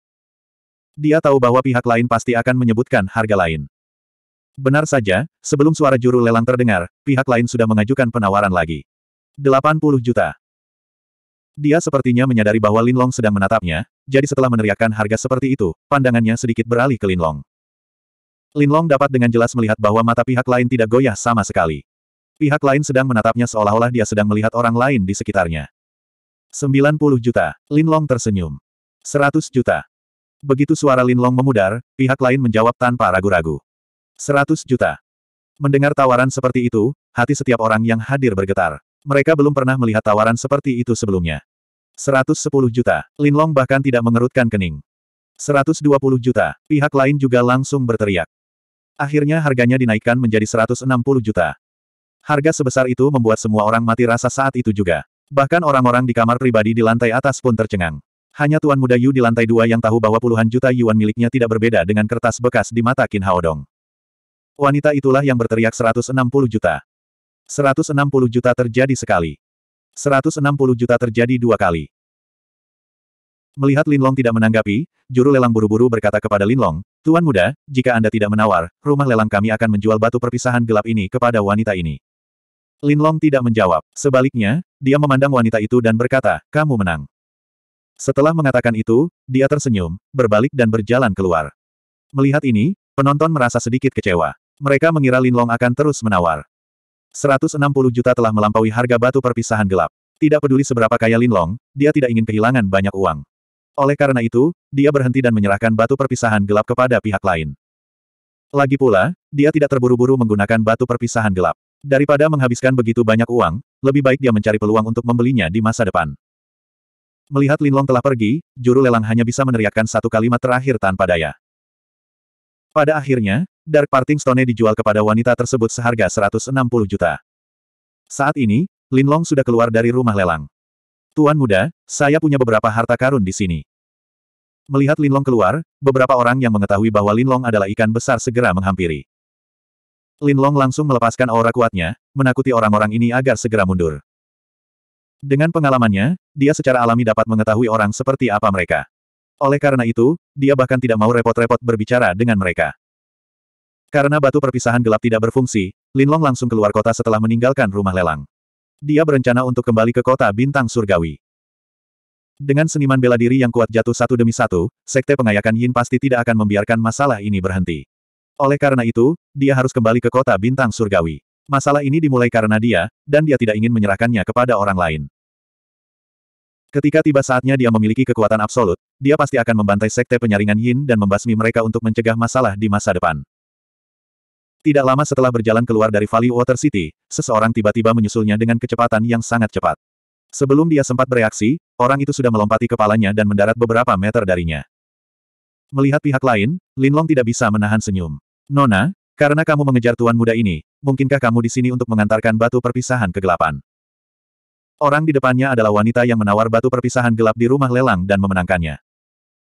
Dia tahu bahwa pihak lain pasti akan menyebutkan harga lain. Benar saja, sebelum suara juru lelang terdengar, pihak lain sudah mengajukan penawaran lagi. 80 juta. Dia sepertinya menyadari bahwa Lin Long sedang menatapnya, jadi setelah meneriakkan harga seperti itu, pandangannya sedikit beralih ke Lin Long. Lin Long dapat dengan jelas melihat bahwa mata pihak lain tidak goyah sama sekali. Pihak lain sedang menatapnya seolah-olah dia sedang melihat orang lain di sekitarnya. 90 juta. Linlong tersenyum. 100 juta. Begitu suara Lin Long memudar, pihak lain menjawab tanpa ragu-ragu. 100 juta. Mendengar tawaran seperti itu, hati setiap orang yang hadir bergetar. Mereka belum pernah melihat tawaran seperti itu sebelumnya. 110 juta. Linlong bahkan tidak mengerutkan kening. 120 juta. Pihak lain juga langsung berteriak. Akhirnya harganya dinaikkan menjadi 160 juta. Harga sebesar itu membuat semua orang mati rasa saat itu juga. Bahkan orang-orang di kamar pribadi di lantai atas pun tercengang. Hanya Tuan Muda Yu di lantai dua yang tahu bahwa puluhan juta yuan miliknya tidak berbeda dengan kertas bekas di mata Qin Haodong. Wanita itulah yang berteriak 160 juta. 160 juta terjadi sekali. 160 juta terjadi dua kali. Melihat Linlong tidak menanggapi, juru lelang buru-buru berkata kepada Linlong, Tuan muda, jika Anda tidak menawar, rumah lelang kami akan menjual batu perpisahan gelap ini kepada wanita ini. Linlong tidak menjawab. Sebaliknya, dia memandang wanita itu dan berkata, kamu menang. Setelah mengatakan itu, dia tersenyum, berbalik dan berjalan keluar. Melihat ini, penonton merasa sedikit kecewa. Mereka mengira Linlong akan terus menawar. 160 juta telah melampaui harga batu perpisahan gelap. Tidak peduli seberapa kaya Linlong, dia tidak ingin kehilangan banyak uang. Oleh karena itu, dia berhenti dan menyerahkan batu perpisahan gelap kepada pihak lain. Lagi pula, dia tidak terburu-buru menggunakan batu perpisahan gelap. Daripada menghabiskan begitu banyak uang, lebih baik dia mencari peluang untuk membelinya di masa depan. Melihat Linlong telah pergi, juru lelang hanya bisa meneriakkan satu kalimat terakhir tanpa daya. Pada akhirnya, Dark Parting Stone dijual kepada wanita tersebut seharga 160 juta. Saat ini, Lin Long sudah keluar dari rumah lelang. Tuan muda, saya punya beberapa harta karun di sini. Melihat Lin Long keluar, beberapa orang yang mengetahui bahwa Lin Long adalah ikan besar segera menghampiri. Lin Long langsung melepaskan aura kuatnya, menakuti orang-orang ini agar segera mundur. Dengan pengalamannya, dia secara alami dapat mengetahui orang seperti apa mereka. Oleh karena itu, dia bahkan tidak mau repot-repot berbicara dengan mereka. Karena batu perpisahan gelap tidak berfungsi, Lin Long langsung keluar kota setelah meninggalkan rumah lelang. Dia berencana untuk kembali ke kota bintang surgawi. Dengan seniman bela diri yang kuat jatuh satu demi satu, sekte pengayakan Yin pasti tidak akan membiarkan masalah ini berhenti. Oleh karena itu, dia harus kembali ke kota bintang surgawi. Masalah ini dimulai karena dia, dan dia tidak ingin menyerahkannya kepada orang lain. Ketika tiba saatnya dia memiliki kekuatan absolut, dia pasti akan membantai sekte penyaringan Yin dan membasmi mereka untuk mencegah masalah di masa depan. Tidak lama setelah berjalan keluar dari Valley Water City, seseorang tiba-tiba menyusulnya dengan kecepatan yang sangat cepat. Sebelum dia sempat bereaksi, orang itu sudah melompati kepalanya dan mendarat beberapa meter darinya. Melihat pihak lain, Lin Long tidak bisa menahan senyum. Nona, karena kamu mengejar tuan muda ini, mungkinkah kamu di sini untuk mengantarkan batu perpisahan kegelapan? Orang di depannya adalah wanita yang menawar batu perpisahan gelap di rumah lelang dan memenangkannya.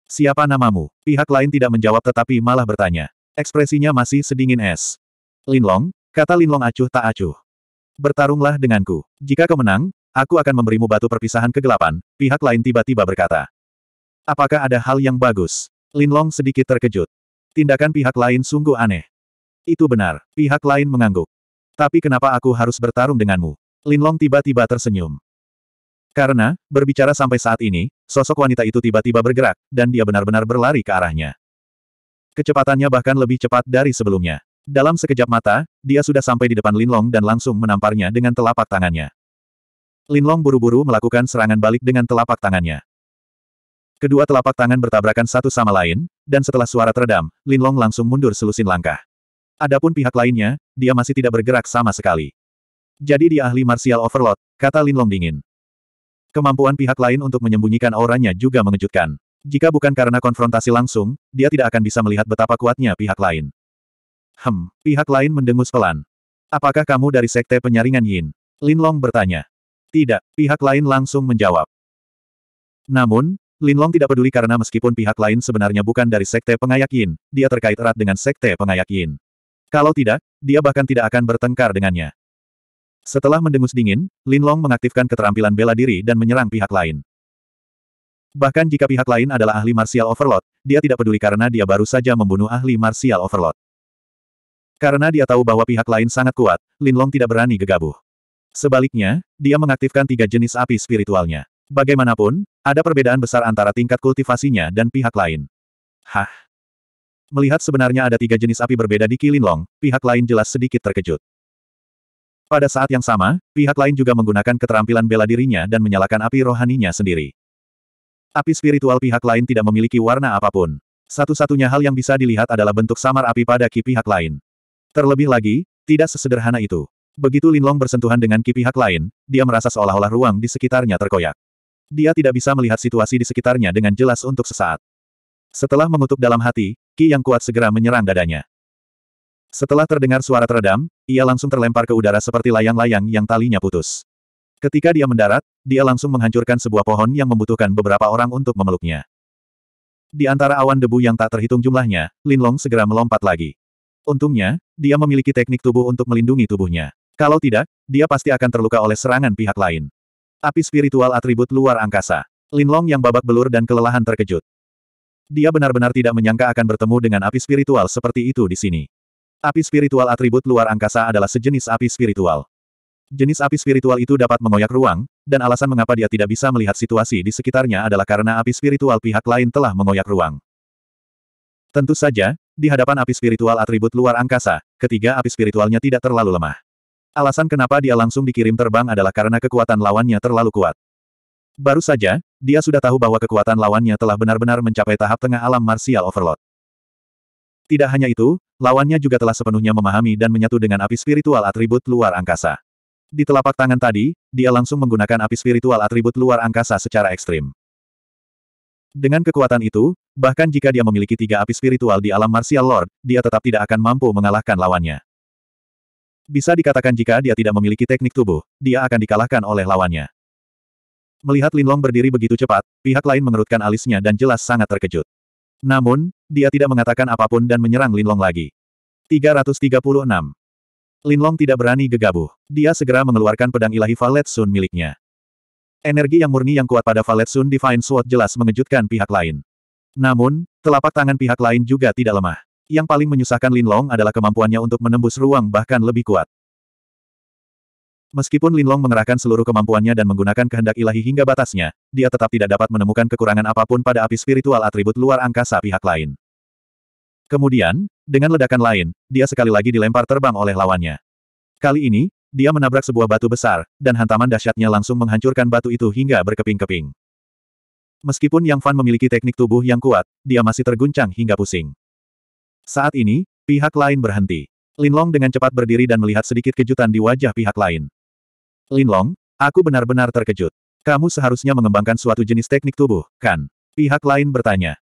Siapa namamu? Pihak lain tidak menjawab tetapi malah bertanya. Ekspresinya masih sedingin es. Linlong, kata Linlong acuh tak acuh. Bertarunglah denganku. Jika kau menang, aku akan memberimu batu perpisahan kegelapan, pihak lain tiba-tiba berkata. Apakah ada hal yang bagus? Linlong sedikit terkejut. Tindakan pihak lain sungguh aneh. Itu benar, pihak lain mengangguk. Tapi kenapa aku harus bertarung denganmu? Linlong tiba-tiba tersenyum. Karena, berbicara sampai saat ini, sosok wanita itu tiba-tiba bergerak, dan dia benar-benar berlari ke arahnya. Kecepatannya bahkan lebih cepat dari sebelumnya. Dalam sekejap mata, dia sudah sampai di depan Linlong dan langsung menamparnya dengan telapak tangannya. Linlong buru-buru melakukan serangan balik dengan telapak tangannya. Kedua telapak tangan bertabrakan satu sama lain, dan setelah suara teredam, Linlong langsung mundur selusin langkah. Adapun pihak lainnya, dia masih tidak bergerak sama sekali. Jadi dia ahli martial overload, kata Linlong dingin. Kemampuan pihak lain untuk menyembunyikan auranya juga mengejutkan. Jika bukan karena konfrontasi langsung, dia tidak akan bisa melihat betapa kuatnya pihak lain. Hem, pihak lain mendengus pelan. Apakah kamu dari Sekte Penyaringan Yin? Linlong bertanya. Tidak, pihak lain langsung menjawab. Namun, Linlong tidak peduli karena meskipun pihak lain sebenarnya bukan dari Sekte Pengayak Yin, dia terkait erat dengan Sekte Pengayak Yin. Kalau tidak, dia bahkan tidak akan bertengkar dengannya. Setelah mendengus dingin, Linlong mengaktifkan keterampilan bela diri dan menyerang pihak lain. Bahkan jika pihak lain adalah ahli martial Overload, dia tidak peduli karena dia baru saja membunuh ahli martial Overload. Karena dia tahu bahwa pihak lain sangat kuat, Lin Long tidak berani gegabah. Sebaliknya, dia mengaktifkan tiga jenis api spiritualnya. Bagaimanapun, ada perbedaan besar antara tingkat kultivasinya dan pihak lain. Hah? Melihat sebenarnya ada tiga jenis api berbeda di Long, pihak lain jelas sedikit terkejut. Pada saat yang sama, pihak lain juga menggunakan keterampilan bela dirinya dan menyalakan api rohaninya sendiri. Api spiritual pihak lain tidak memiliki warna apapun. Satu-satunya hal yang bisa dilihat adalah bentuk samar api pada ki pihak lain. Terlebih lagi, tidak sesederhana itu. Begitu Linlong bersentuhan dengan ki pihak lain, dia merasa seolah-olah ruang di sekitarnya terkoyak. Dia tidak bisa melihat situasi di sekitarnya dengan jelas untuk sesaat. Setelah mengutuk dalam hati, ki yang kuat segera menyerang dadanya. Setelah terdengar suara teredam, ia langsung terlempar ke udara seperti layang-layang yang talinya putus. Ketika dia mendarat, dia langsung menghancurkan sebuah pohon yang membutuhkan beberapa orang untuk memeluknya. Di antara awan debu yang tak terhitung jumlahnya, Linlong segera melompat lagi. Untungnya, dia memiliki teknik tubuh untuk melindungi tubuhnya. Kalau tidak, dia pasti akan terluka oleh serangan pihak lain. Api spiritual atribut luar angkasa. Linlong yang babak belur dan kelelahan terkejut. Dia benar-benar tidak menyangka akan bertemu dengan api spiritual seperti itu di sini. Api spiritual atribut luar angkasa adalah sejenis api spiritual. Jenis api spiritual itu dapat mengoyak ruang, dan alasan mengapa dia tidak bisa melihat situasi di sekitarnya adalah karena api spiritual pihak lain telah mengoyak ruang. Tentu saja, di hadapan api spiritual atribut luar angkasa, ketiga api spiritualnya tidak terlalu lemah. Alasan kenapa dia langsung dikirim terbang adalah karena kekuatan lawannya terlalu kuat. Baru saja, dia sudah tahu bahwa kekuatan lawannya telah benar-benar mencapai tahap tengah alam martial overload. Tidak hanya itu, lawannya juga telah sepenuhnya memahami dan menyatu dengan api spiritual atribut luar angkasa. Di telapak tangan tadi, dia langsung menggunakan api spiritual atribut luar angkasa secara ekstrim. Dengan kekuatan itu, bahkan jika dia memiliki tiga api spiritual di alam martial lord, dia tetap tidak akan mampu mengalahkan lawannya. Bisa dikatakan jika dia tidak memiliki teknik tubuh, dia akan dikalahkan oleh lawannya. Melihat Linlong berdiri begitu cepat, pihak lain mengerutkan alisnya dan jelas sangat terkejut. Namun, dia tidak mengatakan apapun dan menyerang Linlong lagi. 336. Linlong tidak berani gegabah. Dia segera mengeluarkan pedang ilahi Valet Sun miliknya. Energi yang murni yang kuat pada Valet Sun Divine Sword jelas mengejutkan pihak lain. Namun, telapak tangan pihak lain juga tidak lemah. Yang paling menyusahkan Lin Long adalah kemampuannya untuk menembus ruang bahkan lebih kuat. Meskipun Lin Long mengerahkan seluruh kemampuannya dan menggunakan kehendak ilahi hingga batasnya, dia tetap tidak dapat menemukan kekurangan apapun pada api spiritual atribut luar angkasa pihak lain. Kemudian, dengan ledakan lain, dia sekali lagi dilempar terbang oleh lawannya. Kali ini, dia menabrak sebuah batu besar, dan hantaman dahsyatnya langsung menghancurkan batu itu hingga berkeping-keping. Meskipun Yang Fan memiliki teknik tubuh yang kuat, dia masih terguncang hingga pusing. Saat ini, pihak lain berhenti. Lin Long dengan cepat berdiri dan melihat sedikit kejutan di wajah pihak lain. Lin Long, aku benar-benar terkejut. Kamu seharusnya mengembangkan suatu jenis teknik tubuh, kan? Pihak lain bertanya.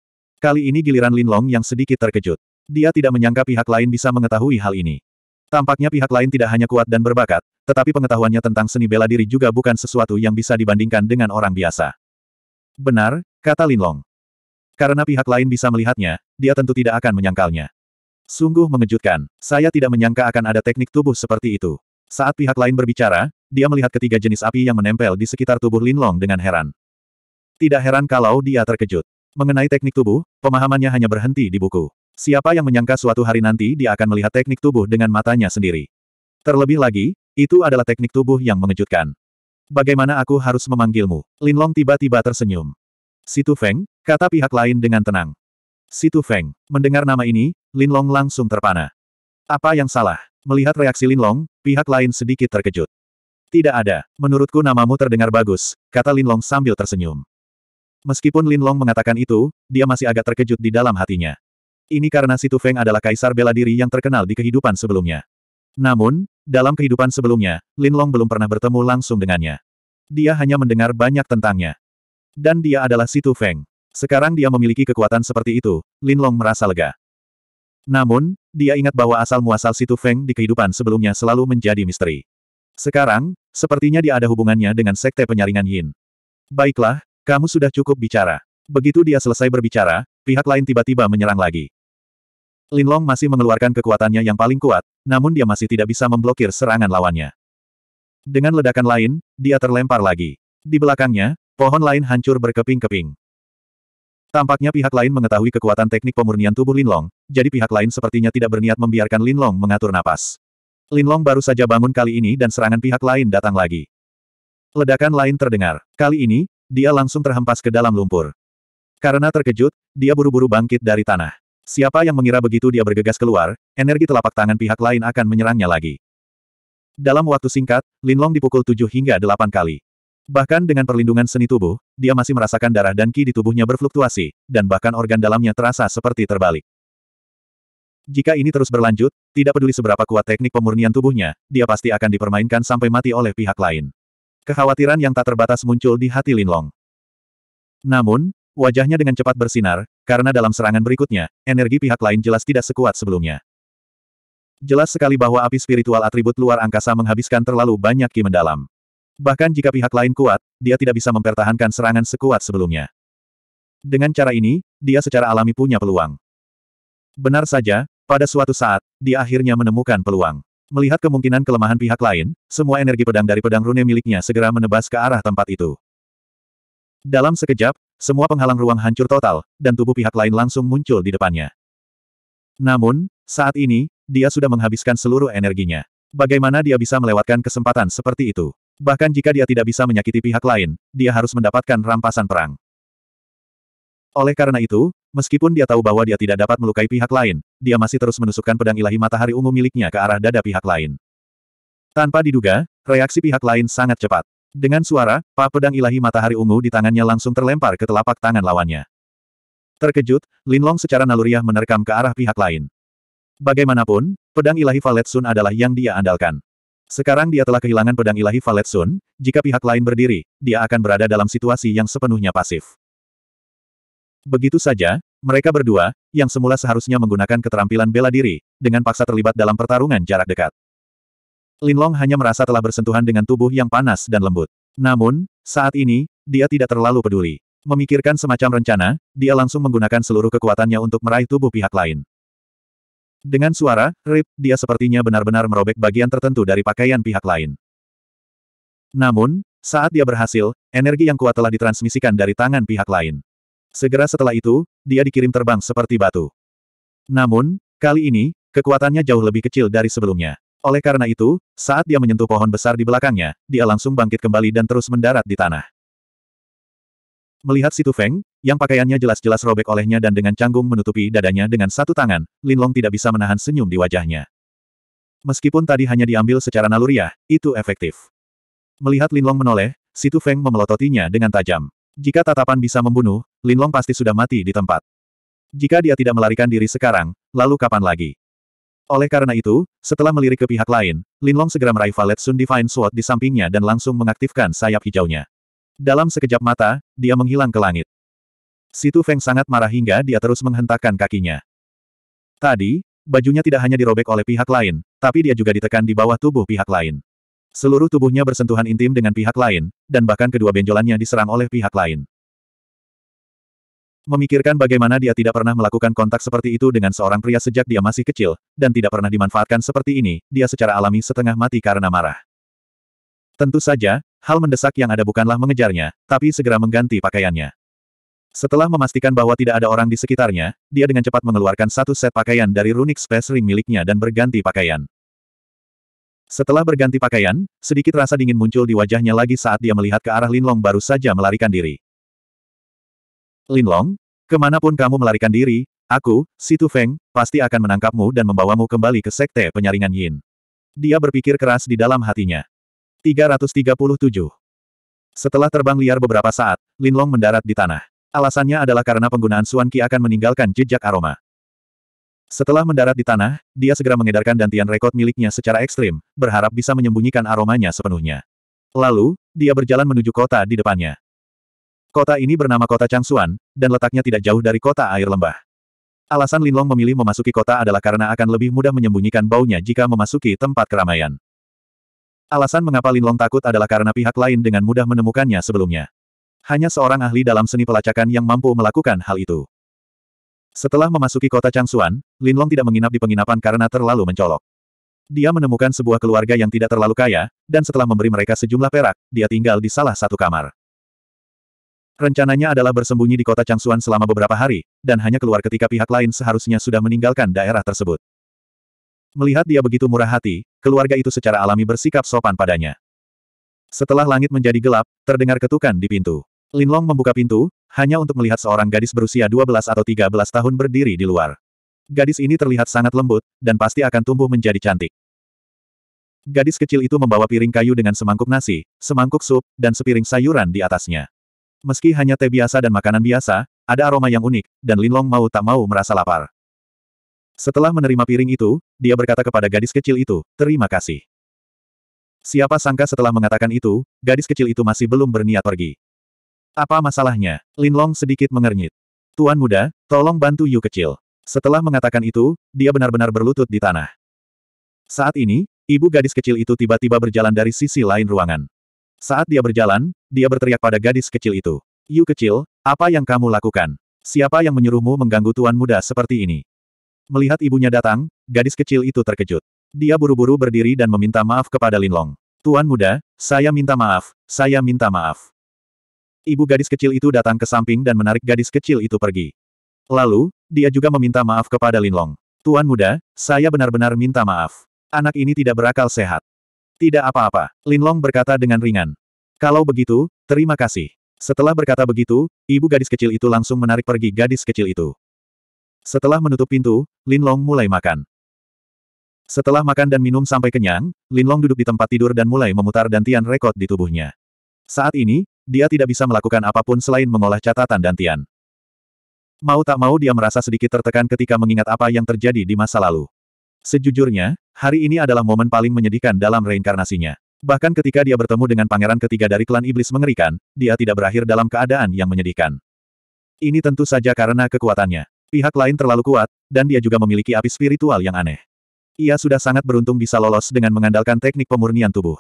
Kali ini giliran Lin Long yang sedikit terkejut. Dia tidak menyangka pihak lain bisa mengetahui hal ini. Tampaknya pihak lain tidak hanya kuat dan berbakat, tetapi pengetahuannya tentang seni bela diri juga bukan sesuatu yang bisa dibandingkan dengan orang biasa. Benar, kata Lin Long. Karena pihak lain bisa melihatnya, dia tentu tidak akan menyangkalnya. Sungguh mengejutkan, saya tidak menyangka akan ada teknik tubuh seperti itu. Saat pihak lain berbicara, dia melihat ketiga jenis api yang menempel di sekitar tubuh Lin Long dengan heran. Tidak heran kalau dia terkejut. Mengenai teknik tubuh, pemahamannya hanya berhenti di buku. Siapa yang menyangka suatu hari nanti dia akan melihat teknik tubuh dengan matanya sendiri. Terlebih lagi, itu adalah teknik tubuh yang mengejutkan. Bagaimana aku harus memanggilmu? Linlong tiba-tiba tersenyum. Situ Feng, kata pihak lain dengan tenang. Situ Feng, mendengar nama ini, Linlong langsung terpana. Apa yang salah? Melihat reaksi Linlong, pihak lain sedikit terkejut. Tidak ada, menurutku namamu terdengar bagus, kata Linlong sambil tersenyum. Meskipun Linlong mengatakan itu, dia masih agak terkejut di dalam hatinya. Ini karena Situ Feng adalah kaisar bela diri yang terkenal di kehidupan sebelumnya. Namun, dalam kehidupan sebelumnya, Lin Long belum pernah bertemu langsung dengannya. Dia hanya mendengar banyak tentangnya. Dan dia adalah Situ Feng. Sekarang dia memiliki kekuatan seperti itu, Lin Long merasa lega. Namun, dia ingat bahwa asal-muasal Situ Feng di kehidupan sebelumnya selalu menjadi misteri. Sekarang, sepertinya dia ada hubungannya dengan sekte penyaringan Yin. Baiklah, kamu sudah cukup bicara. Begitu dia selesai berbicara, pihak lain tiba-tiba menyerang lagi. Linlong masih mengeluarkan kekuatannya yang paling kuat, namun dia masih tidak bisa memblokir serangan lawannya. Dengan ledakan lain, dia terlempar lagi. Di belakangnya, pohon lain hancur berkeping-keping. Tampaknya pihak lain mengetahui kekuatan teknik pemurnian tubuh Linlong, jadi pihak lain sepertinya tidak berniat membiarkan Linlong mengatur napas. Linlong baru saja bangun kali ini dan serangan pihak lain datang lagi. Ledakan lain terdengar. Kali ini, dia langsung terhempas ke dalam lumpur. Karena terkejut, dia buru-buru bangkit dari tanah. Siapa yang mengira begitu dia bergegas keluar, energi telapak tangan pihak lain akan menyerangnya lagi. Dalam waktu singkat, Linlong dipukul tujuh hingga delapan kali. Bahkan dengan perlindungan seni tubuh, dia masih merasakan darah dan ki di tubuhnya berfluktuasi, dan bahkan organ dalamnya terasa seperti terbalik. Jika ini terus berlanjut, tidak peduli seberapa kuat teknik pemurnian tubuhnya, dia pasti akan dipermainkan sampai mati oleh pihak lain. Kekhawatiran yang tak terbatas muncul di hati Linlong. Namun, Wajahnya dengan cepat bersinar, karena dalam serangan berikutnya, energi pihak lain jelas tidak sekuat sebelumnya. Jelas sekali bahwa api spiritual atribut luar angkasa menghabiskan terlalu banyak ki mendalam. Bahkan jika pihak lain kuat, dia tidak bisa mempertahankan serangan sekuat sebelumnya. Dengan cara ini, dia secara alami punya peluang. Benar saja, pada suatu saat, dia akhirnya menemukan peluang. Melihat kemungkinan kelemahan pihak lain, semua energi pedang dari pedang rune miliknya segera menebas ke arah tempat itu. Dalam sekejap, semua penghalang ruang hancur total, dan tubuh pihak lain langsung muncul di depannya. Namun, saat ini, dia sudah menghabiskan seluruh energinya. Bagaimana dia bisa melewatkan kesempatan seperti itu? Bahkan jika dia tidak bisa menyakiti pihak lain, dia harus mendapatkan rampasan perang. Oleh karena itu, meskipun dia tahu bahwa dia tidak dapat melukai pihak lain, dia masih terus menusukkan pedang ilahi matahari ungu miliknya ke arah dada pihak lain. Tanpa diduga, reaksi pihak lain sangat cepat. Dengan suara, Pak Pedang Ilahi Matahari Ungu di tangannya langsung terlempar ke telapak tangan lawannya. Terkejut, Linlong secara naluriah menerkam ke arah pihak lain. Bagaimanapun, pedang ilahi Valet Sun adalah yang dia andalkan. Sekarang dia telah kehilangan pedang ilahi Valet Sun. jika pihak lain berdiri, dia akan berada dalam situasi yang sepenuhnya pasif. Begitu saja, mereka berdua, yang semula seharusnya menggunakan keterampilan bela diri, dengan paksa terlibat dalam pertarungan jarak dekat. Linlong hanya merasa telah bersentuhan dengan tubuh yang panas dan lembut. Namun, saat ini, dia tidak terlalu peduli. Memikirkan semacam rencana, dia langsung menggunakan seluruh kekuatannya untuk meraih tubuh pihak lain. Dengan suara, rip, dia sepertinya benar-benar merobek bagian tertentu dari pakaian pihak lain. Namun, saat dia berhasil, energi yang kuat telah ditransmisikan dari tangan pihak lain. Segera setelah itu, dia dikirim terbang seperti batu. Namun, kali ini, kekuatannya jauh lebih kecil dari sebelumnya. Oleh karena itu, saat dia menyentuh pohon besar di belakangnya, dia langsung bangkit kembali dan terus mendarat di tanah. Melihat Situ Feng, yang pakaiannya jelas-jelas robek olehnya dan dengan canggung menutupi dadanya dengan satu tangan, Lin Long tidak bisa menahan senyum di wajahnya. Meskipun tadi hanya diambil secara naluriah, itu efektif. Melihat Lin Long menoleh, Situ Feng memelototinya dengan tajam. Jika tatapan bisa membunuh, Lin Long pasti sudah mati di tempat. Jika dia tidak melarikan diri sekarang, lalu kapan lagi? Oleh karena itu, setelah melirik ke pihak lain, Linlong segera meraih valet Sun Divine Sword di sampingnya dan langsung mengaktifkan sayap hijaunya. Dalam sekejap mata, dia menghilang ke langit. Situ Feng sangat marah hingga dia terus menghentakkan kakinya. Tadi, bajunya tidak hanya dirobek oleh pihak lain, tapi dia juga ditekan di bawah tubuh pihak lain. Seluruh tubuhnya bersentuhan intim dengan pihak lain, dan bahkan kedua benjolannya diserang oleh pihak lain. Memikirkan bagaimana dia tidak pernah melakukan kontak seperti itu dengan seorang pria sejak dia masih kecil, dan tidak pernah dimanfaatkan seperti ini, dia secara alami setengah mati karena marah. Tentu saja, hal mendesak yang ada bukanlah mengejarnya, tapi segera mengganti pakaiannya. Setelah memastikan bahwa tidak ada orang di sekitarnya, dia dengan cepat mengeluarkan satu set pakaian dari runik space ring miliknya dan berganti pakaian. Setelah berganti pakaian, sedikit rasa dingin muncul di wajahnya lagi saat dia melihat ke arah Linlong baru saja melarikan diri. Linlong, kemanapun kamu melarikan diri, aku, Situ Feng, pasti akan menangkapmu dan membawamu kembali ke sekte penyaringan Yin. Dia berpikir keras di dalam hatinya. 337. Setelah terbang liar beberapa saat, Linlong mendarat di tanah. Alasannya adalah karena penggunaan Suan Qi akan meninggalkan jejak aroma. Setelah mendarat di tanah, dia segera mengedarkan dantian rekod miliknya secara ekstrim, berharap bisa menyembunyikan aromanya sepenuhnya. Lalu, dia berjalan menuju kota di depannya. Kota ini bernama Kota Changsuan, dan letaknya tidak jauh dari kota air lembah. Alasan Linlong memilih memasuki kota adalah karena akan lebih mudah menyembunyikan baunya jika memasuki tempat keramaian. Alasan mengapa Linlong takut adalah karena pihak lain dengan mudah menemukannya sebelumnya. Hanya seorang ahli dalam seni pelacakan yang mampu melakukan hal itu. Setelah memasuki kota Changsuan, Linlong tidak menginap di penginapan karena terlalu mencolok. Dia menemukan sebuah keluarga yang tidak terlalu kaya, dan setelah memberi mereka sejumlah perak, dia tinggal di salah satu kamar. Rencananya adalah bersembunyi di kota Changsuan selama beberapa hari, dan hanya keluar ketika pihak lain seharusnya sudah meninggalkan daerah tersebut. Melihat dia begitu murah hati, keluarga itu secara alami bersikap sopan padanya. Setelah langit menjadi gelap, terdengar ketukan di pintu. Linlong membuka pintu, hanya untuk melihat seorang gadis berusia 12 atau 13 tahun berdiri di luar. Gadis ini terlihat sangat lembut, dan pasti akan tumbuh menjadi cantik. Gadis kecil itu membawa piring kayu dengan semangkuk nasi, semangkuk sup, dan sepiring sayuran di atasnya. Meski hanya teh biasa dan makanan biasa, ada aroma yang unik, dan Linlong mau tak mau merasa lapar. Setelah menerima piring itu, dia berkata kepada gadis kecil itu, terima kasih. Siapa sangka setelah mengatakan itu, gadis kecil itu masih belum berniat pergi. Apa masalahnya? Linlong sedikit mengernyit. Tuan muda, tolong bantu Yu kecil. Setelah mengatakan itu, dia benar-benar berlutut di tanah. Saat ini, ibu gadis kecil itu tiba-tiba berjalan dari sisi lain ruangan. Saat dia berjalan, dia berteriak pada gadis kecil itu. Yu kecil, apa yang kamu lakukan? Siapa yang menyuruhmu mengganggu tuan muda seperti ini? Melihat ibunya datang, gadis kecil itu terkejut. Dia buru-buru berdiri dan meminta maaf kepada Lin Long. Tuan muda, saya minta maaf, saya minta maaf. Ibu gadis kecil itu datang ke samping dan menarik gadis kecil itu pergi. Lalu, dia juga meminta maaf kepada Lin Long. Tuan muda, saya benar-benar minta maaf. Anak ini tidak berakal sehat. Tidak apa-apa, Lin Long berkata dengan ringan. Kalau begitu, terima kasih. Setelah berkata begitu, ibu gadis kecil itu langsung menarik pergi gadis kecil itu. Setelah menutup pintu, Lin Long mulai makan. Setelah makan dan minum sampai kenyang, Lin Long duduk di tempat tidur dan mulai memutar dantian rekod di tubuhnya. Saat ini, dia tidak bisa melakukan apapun selain mengolah catatan dantian. Mau tak mau dia merasa sedikit tertekan ketika mengingat apa yang terjadi di masa lalu. Sejujurnya, hari ini adalah momen paling menyedihkan dalam reinkarnasinya. Bahkan ketika dia bertemu dengan pangeran ketiga dari klan iblis mengerikan, dia tidak berakhir dalam keadaan yang menyedihkan. Ini tentu saja karena kekuatannya. Pihak lain terlalu kuat, dan dia juga memiliki api spiritual yang aneh. Ia sudah sangat beruntung bisa lolos dengan mengandalkan teknik pemurnian tubuh.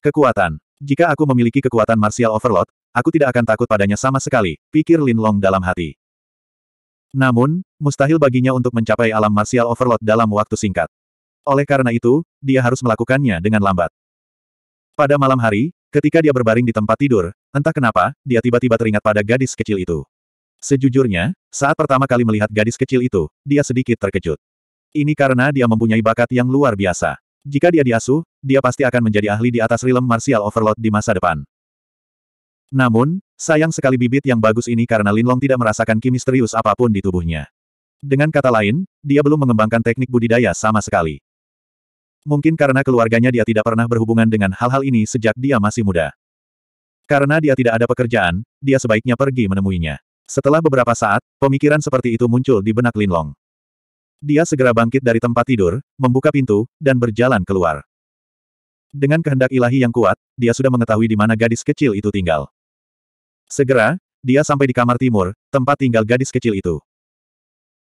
Kekuatan. Jika aku memiliki kekuatan martial overload, aku tidak akan takut padanya sama sekali, pikir Lin Long dalam hati. Namun, mustahil baginya untuk mencapai alam martial overload dalam waktu singkat. Oleh karena itu, dia harus melakukannya dengan lambat. Pada malam hari, ketika dia berbaring di tempat tidur, entah kenapa, dia tiba-tiba teringat pada gadis kecil itu. Sejujurnya, saat pertama kali melihat gadis kecil itu, dia sedikit terkejut. Ini karena dia mempunyai bakat yang luar biasa. Jika dia diasuh, dia pasti akan menjadi ahli di atas rilem martial overload di masa depan. Namun, sayang sekali bibit yang bagus ini karena Linlong tidak merasakan kimisterius apapun di tubuhnya. Dengan kata lain, dia belum mengembangkan teknik budidaya sama sekali. Mungkin karena keluarganya dia tidak pernah berhubungan dengan hal-hal ini sejak dia masih muda. Karena dia tidak ada pekerjaan, dia sebaiknya pergi menemuinya. Setelah beberapa saat, pemikiran seperti itu muncul di benak Linlong. Dia segera bangkit dari tempat tidur, membuka pintu, dan berjalan keluar. Dengan kehendak ilahi yang kuat, dia sudah mengetahui di mana gadis kecil itu tinggal. Segera, dia sampai di kamar timur, tempat tinggal gadis kecil itu.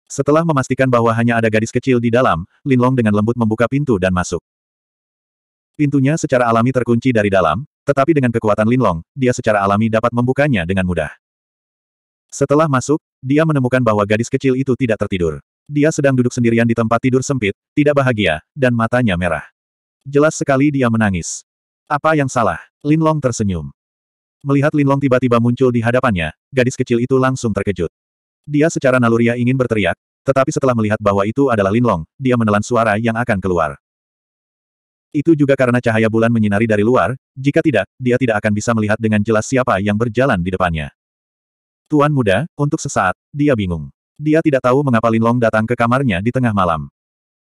Setelah memastikan bahwa hanya ada gadis kecil di dalam, Linlong dengan lembut membuka pintu dan masuk. Pintunya secara alami terkunci dari dalam, tetapi dengan kekuatan Linlong, dia secara alami dapat membukanya dengan mudah. Setelah masuk, dia menemukan bahwa gadis kecil itu tidak tertidur. Dia sedang duduk sendirian di tempat tidur sempit, tidak bahagia, dan matanya merah. Jelas sekali dia menangis. Apa yang salah? Linlong tersenyum. Melihat Linlong tiba-tiba muncul di hadapannya, gadis kecil itu langsung terkejut. Dia secara naluriah ingin berteriak, tetapi setelah melihat bahwa itu adalah Linlong, dia menelan suara yang akan keluar. Itu juga karena cahaya bulan menyinari dari luar, jika tidak, dia tidak akan bisa melihat dengan jelas siapa yang berjalan di depannya. Tuan muda, untuk sesaat, dia bingung. Dia tidak tahu mengapa Linlong datang ke kamarnya di tengah malam.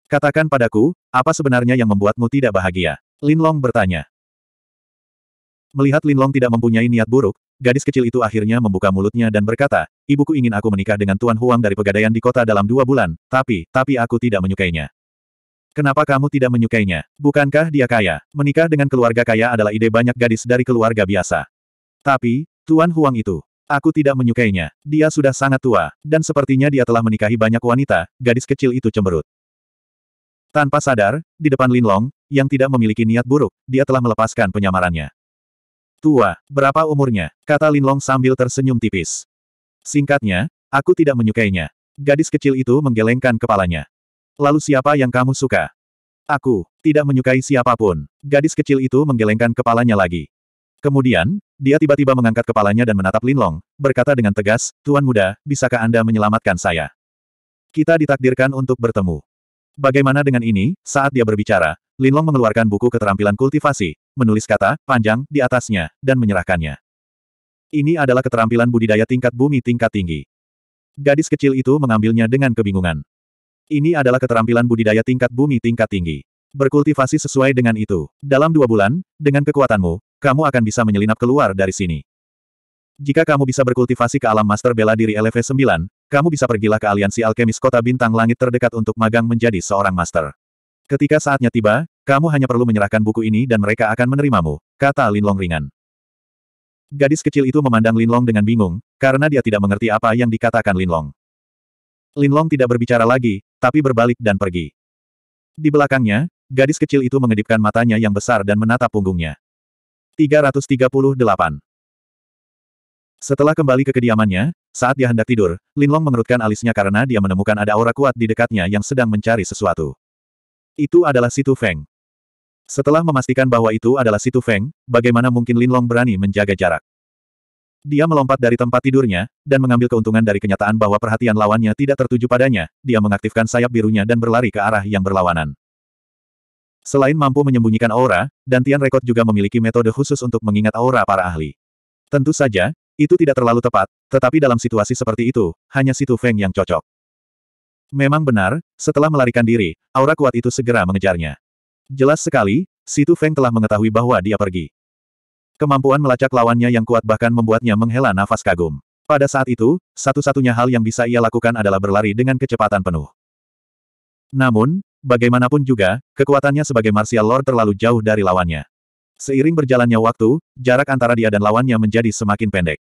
Katakan padaku, apa sebenarnya yang membuatmu tidak bahagia? Linlong bertanya. Melihat Linlong tidak mempunyai niat buruk, Gadis kecil itu akhirnya membuka mulutnya dan berkata, ibuku ingin aku menikah dengan Tuan Huang dari pegadaian di kota dalam dua bulan, tapi, tapi aku tidak menyukainya. Kenapa kamu tidak menyukainya? Bukankah dia kaya? Menikah dengan keluarga kaya adalah ide banyak gadis dari keluarga biasa. Tapi, Tuan Huang itu, aku tidak menyukainya. Dia sudah sangat tua, dan sepertinya dia telah menikahi banyak wanita, gadis kecil itu cemberut. Tanpa sadar, di depan Linlong, yang tidak memiliki niat buruk, dia telah melepaskan penyamarannya. Tua, berapa umurnya? Kata Linlong sambil tersenyum tipis. Singkatnya, aku tidak menyukainya. Gadis kecil itu menggelengkan kepalanya. Lalu siapa yang kamu suka? Aku, tidak menyukai siapapun. Gadis kecil itu menggelengkan kepalanya lagi. Kemudian, dia tiba-tiba mengangkat kepalanya dan menatap Linlong, berkata dengan tegas, Tuan muda, bisakah Anda menyelamatkan saya? Kita ditakdirkan untuk bertemu. Bagaimana dengan ini, saat dia berbicara, Linlong mengeluarkan buku keterampilan kultivasi, menulis kata, panjang, di atasnya, dan menyerahkannya. Ini adalah keterampilan budidaya tingkat bumi tingkat tinggi. Gadis kecil itu mengambilnya dengan kebingungan. Ini adalah keterampilan budidaya tingkat bumi tingkat tinggi. Berkultivasi sesuai dengan itu. Dalam dua bulan, dengan kekuatanmu, kamu akan bisa menyelinap keluar dari sini. Jika kamu bisa berkultivasi ke alam master bela diri LV9, kamu bisa pergilah ke aliansi alkemis kota bintang langit terdekat untuk magang menjadi seorang master. Ketika saatnya tiba, kamu hanya perlu menyerahkan buku ini dan mereka akan menerimamu, kata Linlong ringan. Gadis kecil itu memandang Linlong dengan bingung, karena dia tidak mengerti apa yang dikatakan Linlong. Linlong tidak berbicara lagi, tapi berbalik dan pergi. Di belakangnya, gadis kecil itu mengedipkan matanya yang besar dan menatap punggungnya. 338. Setelah kembali ke kediamannya, saat dia hendak tidur, Linlong mengerutkan alisnya karena dia menemukan ada aura kuat di dekatnya yang sedang mencari sesuatu. Itu adalah Situ Feng. Setelah memastikan bahwa itu adalah Situ Feng, bagaimana mungkin Lin Long berani menjaga jarak? Dia melompat dari tempat tidurnya, dan mengambil keuntungan dari kenyataan bahwa perhatian lawannya tidak tertuju padanya, dia mengaktifkan sayap birunya dan berlari ke arah yang berlawanan. Selain mampu menyembunyikan aura, dan Tian Rekod juga memiliki metode khusus untuk mengingat aura para ahli. Tentu saja, itu tidak terlalu tepat, tetapi dalam situasi seperti itu, hanya Situ Feng yang cocok. Memang benar, setelah melarikan diri, aura kuat itu segera mengejarnya. Jelas sekali, Situ Feng telah mengetahui bahwa dia pergi. Kemampuan melacak lawannya yang kuat bahkan membuatnya menghela nafas kagum. Pada saat itu, satu-satunya hal yang bisa ia lakukan adalah berlari dengan kecepatan penuh. Namun, bagaimanapun juga, kekuatannya sebagai martial lord terlalu jauh dari lawannya. Seiring berjalannya waktu, jarak antara dia dan lawannya menjadi semakin pendek.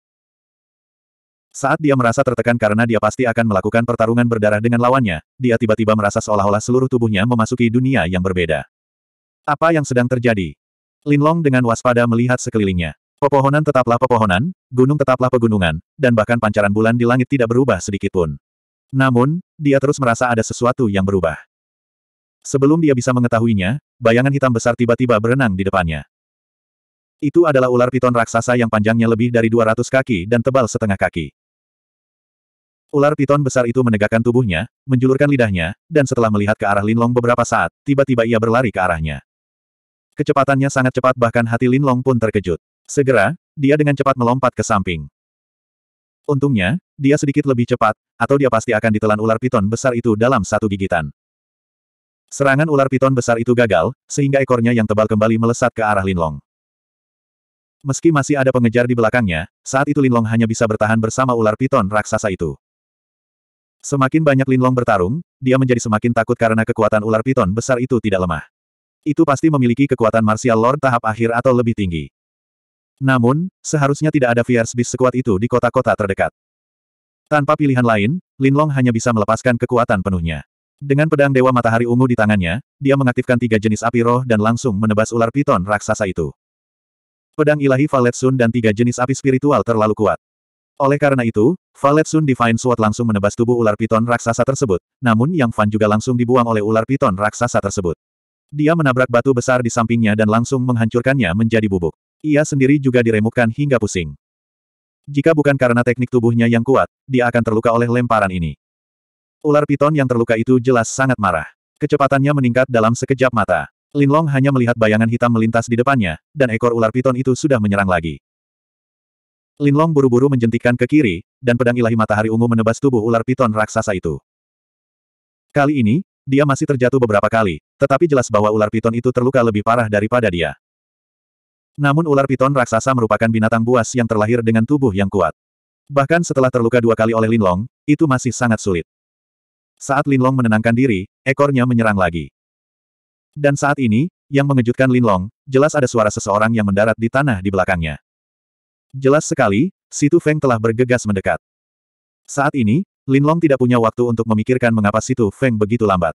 Saat dia merasa tertekan karena dia pasti akan melakukan pertarungan berdarah dengan lawannya, dia tiba-tiba merasa seolah-olah seluruh tubuhnya memasuki dunia yang berbeda. Apa yang sedang terjadi? Linlong dengan waspada melihat sekelilingnya. Pepohonan tetaplah pepohonan, gunung tetaplah pegunungan, dan bahkan pancaran bulan di langit tidak berubah sedikitpun. Namun, dia terus merasa ada sesuatu yang berubah. Sebelum dia bisa mengetahuinya, bayangan hitam besar tiba-tiba berenang di depannya. Itu adalah ular piton raksasa yang panjangnya lebih dari 200 kaki dan tebal setengah kaki. Ular piton besar itu menegakkan tubuhnya, menjulurkan lidahnya, dan setelah melihat ke arah Linlong beberapa saat, tiba-tiba ia berlari ke arahnya. Kecepatannya sangat cepat bahkan hati Linlong pun terkejut. Segera, dia dengan cepat melompat ke samping. Untungnya, dia sedikit lebih cepat, atau dia pasti akan ditelan ular piton besar itu dalam satu gigitan. Serangan ular piton besar itu gagal, sehingga ekornya yang tebal kembali melesat ke arah Linlong. Meski masih ada pengejar di belakangnya, saat itu Linlong hanya bisa bertahan bersama ular piton raksasa itu. Semakin banyak Linlong bertarung, dia menjadi semakin takut karena kekuatan ular piton besar itu tidak lemah. Itu pasti memiliki kekuatan martial lord tahap akhir atau lebih tinggi. Namun, seharusnya tidak ada fierce beast sekuat itu di kota-kota terdekat. Tanpa pilihan lain, Linlong hanya bisa melepaskan kekuatan penuhnya. Dengan pedang Dewa Matahari Ungu di tangannya, dia mengaktifkan tiga jenis api roh dan langsung menebas ular piton raksasa itu. Pedang ilahi Valet Sun dan tiga jenis api spiritual terlalu kuat. Oleh karena itu, Valet Sun Divine Sword langsung menebas tubuh ular piton raksasa tersebut, namun Yang Fan juga langsung dibuang oleh ular piton raksasa tersebut. Dia menabrak batu besar di sampingnya dan langsung menghancurkannya menjadi bubuk. Ia sendiri juga diremukkan hingga pusing. Jika bukan karena teknik tubuhnya yang kuat, dia akan terluka oleh lemparan ini. Ular piton yang terluka itu jelas sangat marah. Kecepatannya meningkat dalam sekejap mata. Linlong hanya melihat bayangan hitam melintas di depannya, dan ekor ular piton itu sudah menyerang lagi. Linlong buru-buru menjentikan ke kiri, dan pedang ilahi matahari ungu menebas tubuh ular piton raksasa itu. Kali ini, dia masih terjatuh beberapa kali, tetapi jelas bahwa ular piton itu terluka lebih parah daripada dia. Namun ular piton raksasa merupakan binatang buas yang terlahir dengan tubuh yang kuat. Bahkan setelah terluka dua kali oleh Linlong, itu masih sangat sulit. Saat Linlong menenangkan diri, ekornya menyerang lagi. Dan saat ini, yang mengejutkan Linlong, jelas ada suara seseorang yang mendarat di tanah di belakangnya. Jelas sekali, Situ Feng telah bergegas mendekat. Saat ini, Linlong tidak punya waktu untuk memikirkan mengapa Situ Feng begitu lambat.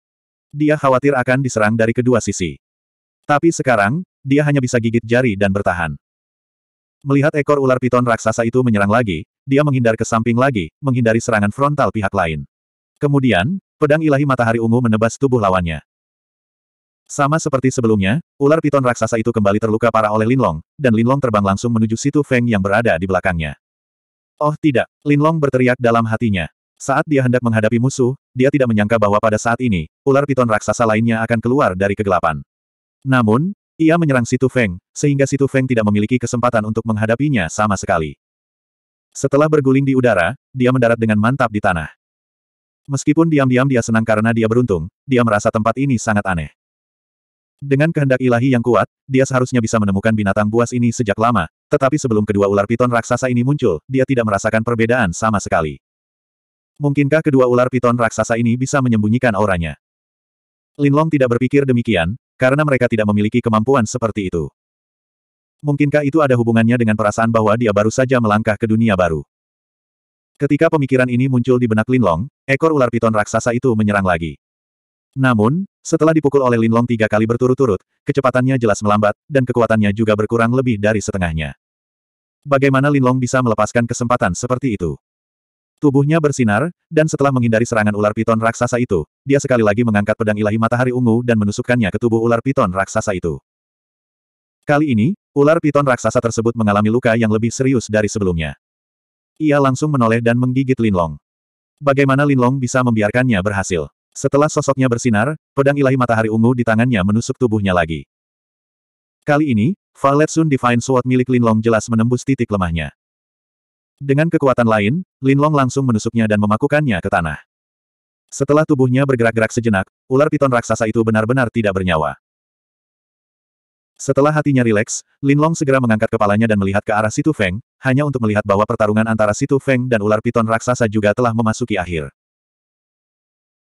Dia khawatir akan diserang dari kedua sisi. Tapi sekarang, dia hanya bisa gigit jari dan bertahan. Melihat ekor ular piton raksasa itu menyerang lagi, dia menghindar ke samping lagi, menghindari serangan frontal pihak lain. Kemudian, pedang ilahi matahari ungu menebas tubuh lawannya. Sama seperti sebelumnya, ular piton raksasa itu kembali terluka parah oleh Linlong, dan Linlong terbang langsung menuju situ Feng yang berada di belakangnya. Oh tidak, Linlong berteriak dalam hatinya. Saat dia hendak menghadapi musuh, dia tidak menyangka bahwa pada saat ini, ular piton raksasa lainnya akan keluar dari kegelapan. Namun, ia menyerang Situ Feng, sehingga Situ Feng tidak memiliki kesempatan untuk menghadapinya sama sekali. Setelah berguling di udara, dia mendarat dengan mantap di tanah. Meskipun diam-diam dia senang karena dia beruntung, dia merasa tempat ini sangat aneh. Dengan kehendak ilahi yang kuat, dia seharusnya bisa menemukan binatang buas ini sejak lama, tetapi sebelum kedua ular piton raksasa ini muncul, dia tidak merasakan perbedaan sama sekali. Mungkinkah kedua ular piton raksasa ini bisa menyembunyikan auranya? Linlong tidak berpikir demikian, karena mereka tidak memiliki kemampuan seperti itu. Mungkinkah itu ada hubungannya dengan perasaan bahwa dia baru saja melangkah ke dunia baru? Ketika pemikiran ini muncul di benak Linlong, ekor ular piton raksasa itu menyerang lagi. Namun, setelah dipukul oleh Linlong tiga kali berturut-turut, kecepatannya jelas melambat, dan kekuatannya juga berkurang lebih dari setengahnya. Bagaimana Linlong bisa melepaskan kesempatan seperti itu? Tubuhnya bersinar, dan setelah menghindari serangan ular piton raksasa itu, dia sekali lagi mengangkat pedang ilahi matahari ungu dan menusukkannya ke tubuh ular piton raksasa itu. Kali ini, ular piton raksasa tersebut mengalami luka yang lebih serius dari sebelumnya. Ia langsung menoleh dan menggigit Linlong. Bagaimana Linlong bisa membiarkannya berhasil? Setelah sosoknya bersinar, pedang ilahi matahari ungu di tangannya menusuk tubuhnya lagi. Kali ini, Valet Sun Divine Sword milik Linlong jelas menembus titik lemahnya. Dengan kekuatan lain, Linlong langsung menusuknya dan memakukannya ke tanah. Setelah tubuhnya bergerak-gerak sejenak, ular piton raksasa itu benar-benar tidak bernyawa. Setelah hatinya rileks, Linlong segera mengangkat kepalanya dan melihat ke arah Situ Feng, hanya untuk melihat bahwa pertarungan antara Situ Feng dan ular piton raksasa juga telah memasuki akhir.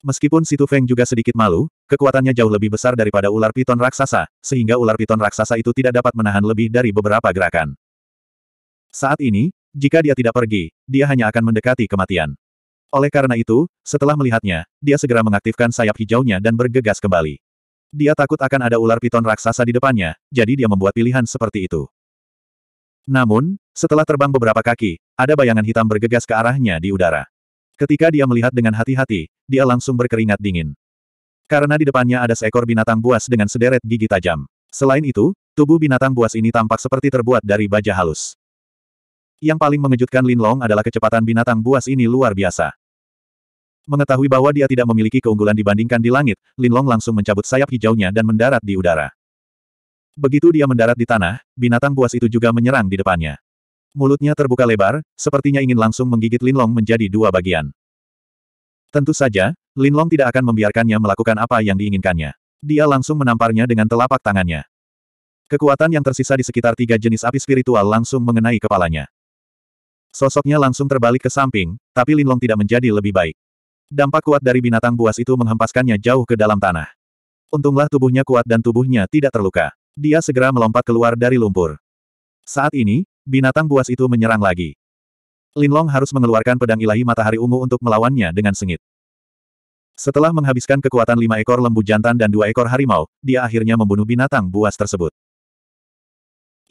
Meskipun Situ Feng juga sedikit malu, kekuatannya jauh lebih besar daripada ular piton raksasa, sehingga ular piton raksasa itu tidak dapat menahan lebih dari beberapa gerakan. Saat ini, jika dia tidak pergi, dia hanya akan mendekati kematian. Oleh karena itu, setelah melihatnya, dia segera mengaktifkan sayap hijaunya dan bergegas kembali. Dia takut akan ada ular piton raksasa di depannya, jadi dia membuat pilihan seperti itu. Namun, setelah terbang beberapa kaki, ada bayangan hitam bergegas ke arahnya di udara. Ketika dia melihat dengan hati-hati, dia langsung berkeringat dingin. Karena di depannya ada seekor binatang buas dengan sederet gigi tajam. Selain itu, tubuh binatang buas ini tampak seperti terbuat dari baja halus. Yang paling mengejutkan Lin Long adalah kecepatan binatang buas ini luar biasa. Mengetahui bahwa dia tidak memiliki keunggulan dibandingkan di langit, Lin Long langsung mencabut sayap hijaunya dan mendarat di udara. Begitu dia mendarat di tanah, binatang buas itu juga menyerang di depannya. Mulutnya terbuka lebar, sepertinya ingin langsung menggigit Linlong menjadi dua bagian. Tentu saja, Linlong tidak akan membiarkannya melakukan apa yang diinginkannya. Dia langsung menamparnya dengan telapak tangannya. Kekuatan yang tersisa di sekitar tiga jenis api spiritual langsung mengenai kepalanya. Sosoknya langsung terbalik ke samping, tapi Linlong tidak menjadi lebih baik. Dampak kuat dari binatang buas itu menghempaskannya jauh ke dalam tanah. Untunglah tubuhnya kuat dan tubuhnya tidak terluka. Dia segera melompat keluar dari lumpur. Saat ini, binatang buas itu menyerang lagi. Linlong harus mengeluarkan pedang ilahi matahari ungu untuk melawannya dengan sengit. Setelah menghabiskan kekuatan lima ekor lembu jantan dan dua ekor harimau, dia akhirnya membunuh binatang buas tersebut.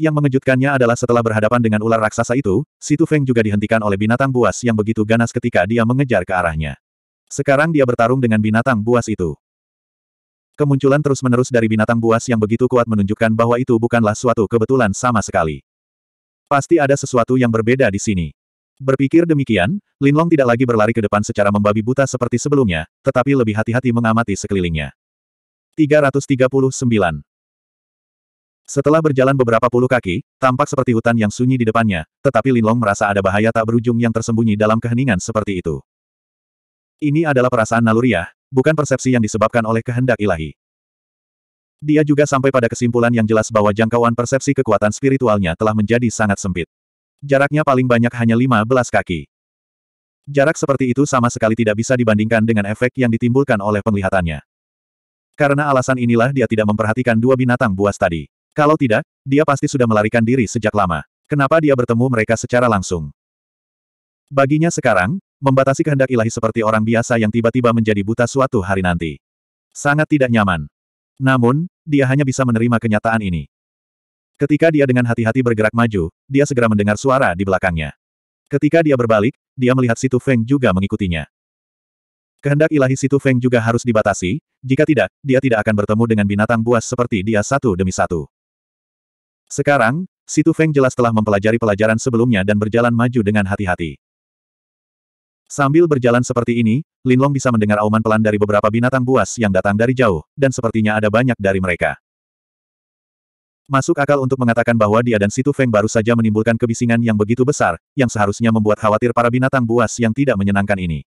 Yang mengejutkannya adalah setelah berhadapan dengan ular raksasa itu, Situ Feng juga dihentikan oleh binatang buas yang begitu ganas ketika dia mengejar ke arahnya. Sekarang dia bertarung dengan binatang buas itu. Kemunculan terus-menerus dari binatang buas yang begitu kuat menunjukkan bahwa itu bukanlah suatu kebetulan sama sekali. Pasti ada sesuatu yang berbeda di sini. Berpikir demikian, Linlong tidak lagi berlari ke depan secara membabi buta seperti sebelumnya, tetapi lebih hati-hati mengamati sekelilingnya. 339. Setelah berjalan beberapa puluh kaki, tampak seperti hutan yang sunyi di depannya, tetapi Linlong merasa ada bahaya tak berujung yang tersembunyi dalam keheningan seperti itu. Ini adalah perasaan naluriah, bukan persepsi yang disebabkan oleh kehendak ilahi. Dia juga sampai pada kesimpulan yang jelas bahwa jangkauan persepsi kekuatan spiritualnya telah menjadi sangat sempit. Jaraknya paling banyak hanya 15 kaki. Jarak seperti itu sama sekali tidak bisa dibandingkan dengan efek yang ditimbulkan oleh penglihatannya. Karena alasan inilah dia tidak memperhatikan dua binatang buas tadi. Kalau tidak, dia pasti sudah melarikan diri sejak lama. Kenapa dia bertemu mereka secara langsung? Baginya sekarang, membatasi kehendak ilahi seperti orang biasa yang tiba-tiba menjadi buta suatu hari nanti. Sangat tidak nyaman. Namun, dia hanya bisa menerima kenyataan ini. Ketika dia dengan hati-hati bergerak maju, dia segera mendengar suara di belakangnya. Ketika dia berbalik, dia melihat Situ Feng juga mengikutinya. Kehendak ilahi Situ Feng juga harus dibatasi, jika tidak, dia tidak akan bertemu dengan binatang buas seperti dia satu demi satu. Sekarang, Situ Feng jelas telah mempelajari pelajaran sebelumnya dan berjalan maju dengan hati-hati. Sambil berjalan seperti ini, Linlong bisa mendengar auman pelan dari beberapa binatang buas yang datang dari jauh, dan sepertinya ada banyak dari mereka. Masuk akal untuk mengatakan bahwa dia dan Situ Feng baru saja menimbulkan kebisingan yang begitu besar, yang seharusnya membuat khawatir para binatang buas yang tidak menyenangkan ini.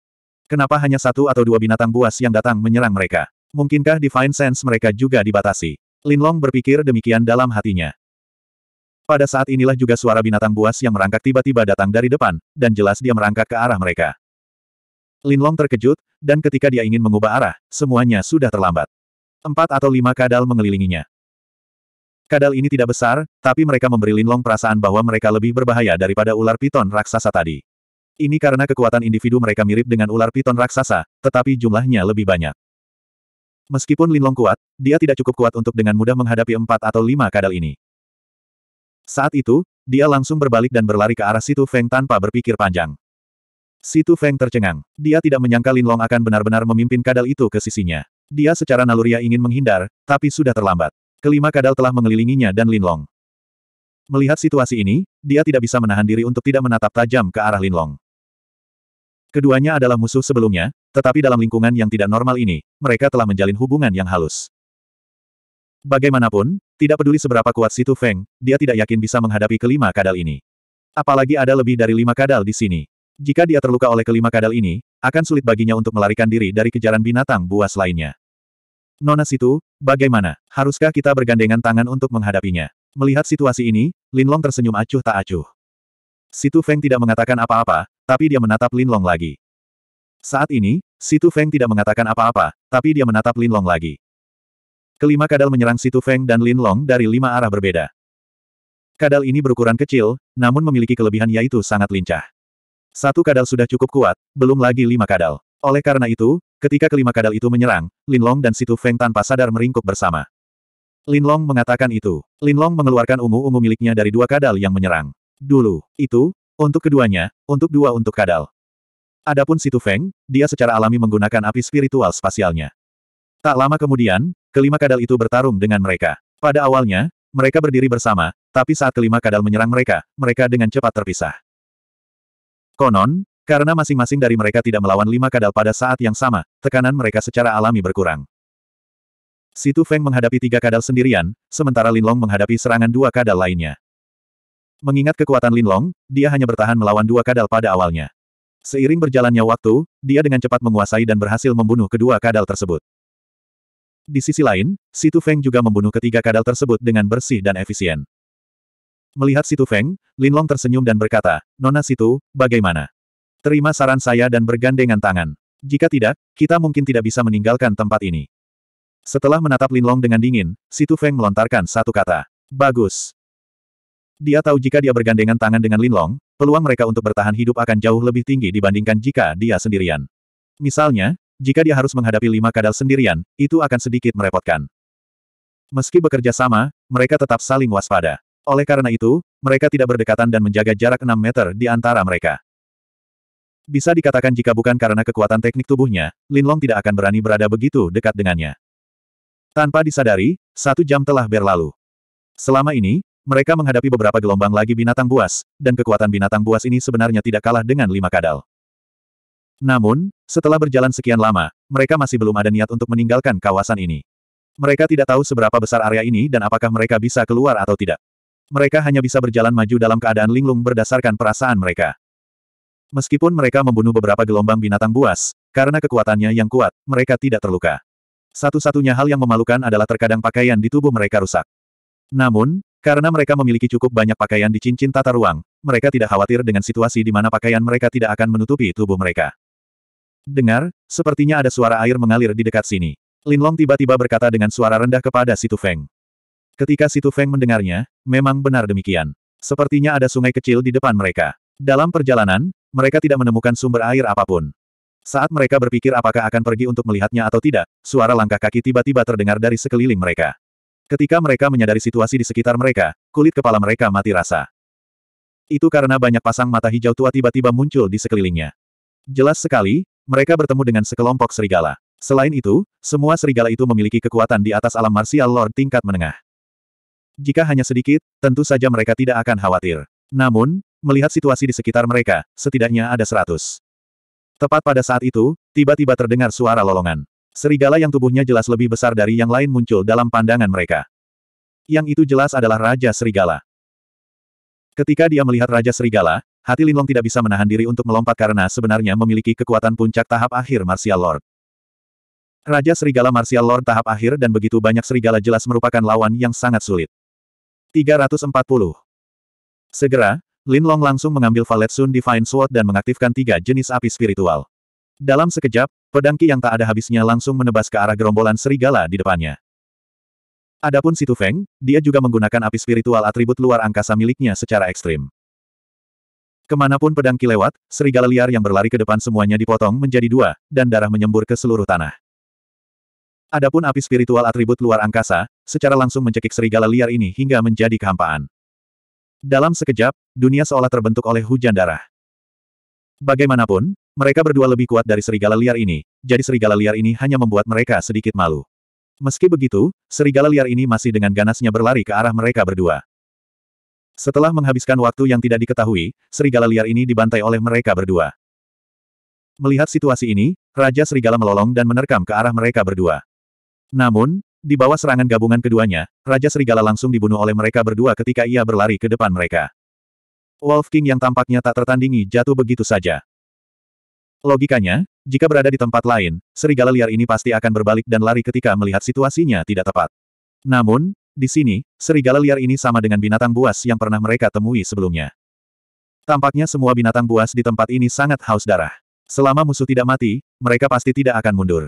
Kenapa hanya satu atau dua binatang buas yang datang menyerang mereka? Mungkinkah Divine Sense mereka juga dibatasi? Linlong berpikir demikian dalam hatinya. Pada saat inilah juga suara binatang buas yang merangkak tiba-tiba datang dari depan, dan jelas dia merangkak ke arah mereka. Linlong terkejut, dan ketika dia ingin mengubah arah, semuanya sudah terlambat. Empat atau lima kadal mengelilinginya. Kadal ini tidak besar, tapi mereka memberi Linlong perasaan bahwa mereka lebih berbahaya daripada ular piton raksasa tadi. Ini karena kekuatan individu mereka mirip dengan ular piton raksasa, tetapi jumlahnya lebih banyak. Meskipun Linlong kuat, dia tidak cukup kuat untuk dengan mudah menghadapi empat atau lima kadal ini. Saat itu, dia langsung berbalik dan berlari ke arah situ Feng tanpa berpikir panjang. Situ Feng tercengang. Dia tidak menyangka Lin Long akan benar-benar memimpin kadal itu ke sisinya. Dia secara naluriah ingin menghindar, tapi sudah terlambat. Kelima kadal telah mengelilinginya dan Lin Long. Melihat situasi ini, dia tidak bisa menahan diri untuk tidak menatap tajam ke arah Lin Long. Keduanya adalah musuh sebelumnya, tetapi dalam lingkungan yang tidak normal ini, mereka telah menjalin hubungan yang halus. Bagaimanapun, tidak peduli seberapa kuat Situ Feng, dia tidak yakin bisa menghadapi kelima kadal ini. Apalagi ada lebih dari lima kadal di sini. Jika dia terluka oleh kelima kadal ini, akan sulit baginya untuk melarikan diri dari kejaran binatang buas lainnya. Nona Situ, bagaimana? Haruskah kita bergandengan tangan untuk menghadapinya? Melihat situasi ini, Lin Long tersenyum acuh tak acuh. Situ Feng tidak mengatakan apa-apa, tapi dia menatap Lin Long lagi. Saat ini, Situ Feng tidak mengatakan apa-apa, tapi dia menatap Lin Long lagi. Kelima kadal menyerang Situ Feng dan Lin Long dari lima arah berbeda. Kadal ini berukuran kecil, namun memiliki kelebihan yaitu sangat lincah. Satu kadal sudah cukup kuat, belum lagi lima kadal. Oleh karena itu, ketika kelima kadal itu menyerang, Linlong dan Situ Feng tanpa sadar meringkuk bersama. Linlong mengatakan itu. Linlong mengeluarkan ungu-ungu miliknya dari dua kadal yang menyerang. Dulu, itu, untuk keduanya, untuk dua untuk kadal. Adapun Situ Feng, dia secara alami menggunakan api spiritual spasialnya. Tak lama kemudian, kelima kadal itu bertarung dengan mereka. Pada awalnya, mereka berdiri bersama, tapi saat kelima kadal menyerang mereka, mereka dengan cepat terpisah. Konon, karena masing-masing dari mereka tidak melawan lima kadal pada saat yang sama, tekanan mereka secara alami berkurang. Situ Feng menghadapi tiga kadal sendirian, sementara Lin Long menghadapi serangan dua kadal lainnya. Mengingat kekuatan Lin Long, dia hanya bertahan melawan dua kadal pada awalnya. Seiring berjalannya waktu, dia dengan cepat menguasai dan berhasil membunuh kedua kadal tersebut. Di sisi lain, Situ Feng juga membunuh ketiga kadal tersebut dengan bersih dan efisien. Melihat Situ Feng, Linlong tersenyum dan berkata, Nona Situ, bagaimana? Terima saran saya dan bergandengan tangan. Jika tidak, kita mungkin tidak bisa meninggalkan tempat ini. Setelah menatap Linlong dengan dingin, Situ Feng melontarkan satu kata. Bagus. Dia tahu jika dia bergandengan tangan dengan Linlong, peluang mereka untuk bertahan hidup akan jauh lebih tinggi dibandingkan jika dia sendirian. Misalnya, jika dia harus menghadapi lima kadal sendirian, itu akan sedikit merepotkan. Meski bekerja sama, mereka tetap saling waspada. Oleh karena itu, mereka tidak berdekatan dan menjaga jarak 6 meter di antara mereka. Bisa dikatakan jika bukan karena kekuatan teknik tubuhnya, Lin Long tidak akan berani berada begitu dekat dengannya. Tanpa disadari, satu jam telah berlalu. Selama ini, mereka menghadapi beberapa gelombang lagi binatang buas, dan kekuatan binatang buas ini sebenarnya tidak kalah dengan lima kadal. Namun, setelah berjalan sekian lama, mereka masih belum ada niat untuk meninggalkan kawasan ini. Mereka tidak tahu seberapa besar area ini dan apakah mereka bisa keluar atau tidak. Mereka hanya bisa berjalan maju dalam keadaan linglung berdasarkan perasaan mereka. Meskipun mereka membunuh beberapa gelombang binatang buas, karena kekuatannya yang kuat, mereka tidak terluka. Satu-satunya hal yang memalukan adalah terkadang pakaian di tubuh mereka rusak. Namun, karena mereka memiliki cukup banyak pakaian di cincin tata ruang, mereka tidak khawatir dengan situasi di mana pakaian mereka tidak akan menutupi tubuh mereka. Dengar, sepertinya ada suara air mengalir di dekat sini. Linlong tiba-tiba berkata dengan suara rendah kepada Situ Feng. Ketika Situ Feng mendengarnya, memang benar demikian. Sepertinya ada sungai kecil di depan mereka. Dalam perjalanan, mereka tidak menemukan sumber air apapun. Saat mereka berpikir apakah akan pergi untuk melihatnya atau tidak, suara langkah kaki tiba-tiba terdengar dari sekeliling mereka. Ketika mereka menyadari situasi di sekitar mereka, kulit kepala mereka mati rasa. Itu karena banyak pasang mata hijau tua tiba-tiba muncul di sekelilingnya. Jelas sekali, mereka bertemu dengan sekelompok serigala. Selain itu, semua serigala itu memiliki kekuatan di atas alam martial lord tingkat menengah. Jika hanya sedikit, tentu saja mereka tidak akan khawatir. Namun, melihat situasi di sekitar mereka, setidaknya ada seratus. Tepat pada saat itu, tiba-tiba terdengar suara lolongan. Serigala yang tubuhnya jelas lebih besar dari yang lain muncul dalam pandangan mereka. Yang itu jelas adalah Raja Serigala. Ketika dia melihat Raja Serigala, hati Linlong tidak bisa menahan diri untuk melompat karena sebenarnya memiliki kekuatan puncak tahap akhir Martial Lord. Raja Serigala Martial Lord tahap akhir dan begitu banyak serigala jelas merupakan lawan yang sangat sulit. 340. Segera, Lin Long langsung mengambil Valet Sun Divine Sword dan mengaktifkan tiga jenis api spiritual. Dalam sekejap, pedangki yang tak ada habisnya langsung menebas ke arah gerombolan serigala di depannya. Adapun Situ Feng, dia juga menggunakan api spiritual atribut luar angkasa miliknya secara ekstrim. Kemanapun pedang lewat, serigala liar yang berlari ke depan semuanya dipotong menjadi dua, dan darah menyembur ke seluruh tanah. Adapun api spiritual atribut luar angkasa, secara langsung mencekik serigala liar ini hingga menjadi kehampaan. Dalam sekejap, dunia seolah terbentuk oleh hujan darah. Bagaimanapun, mereka berdua lebih kuat dari serigala liar ini, jadi serigala liar ini hanya membuat mereka sedikit malu. Meski begitu, serigala liar ini masih dengan ganasnya berlari ke arah mereka berdua. Setelah menghabiskan waktu yang tidak diketahui, serigala liar ini dibantai oleh mereka berdua. Melihat situasi ini, Raja Serigala melolong dan menerkam ke arah mereka berdua. Namun, di bawah serangan gabungan keduanya, Raja Serigala langsung dibunuh oleh mereka berdua ketika ia berlari ke depan mereka. Wolf King yang tampaknya tak tertandingi jatuh begitu saja. Logikanya, jika berada di tempat lain, serigala liar ini pasti akan berbalik dan lari ketika melihat situasinya tidak tepat. Namun, di sini, serigala liar ini sama dengan binatang buas yang pernah mereka temui sebelumnya. Tampaknya semua binatang buas di tempat ini sangat haus darah. Selama musuh tidak mati, mereka pasti tidak akan mundur.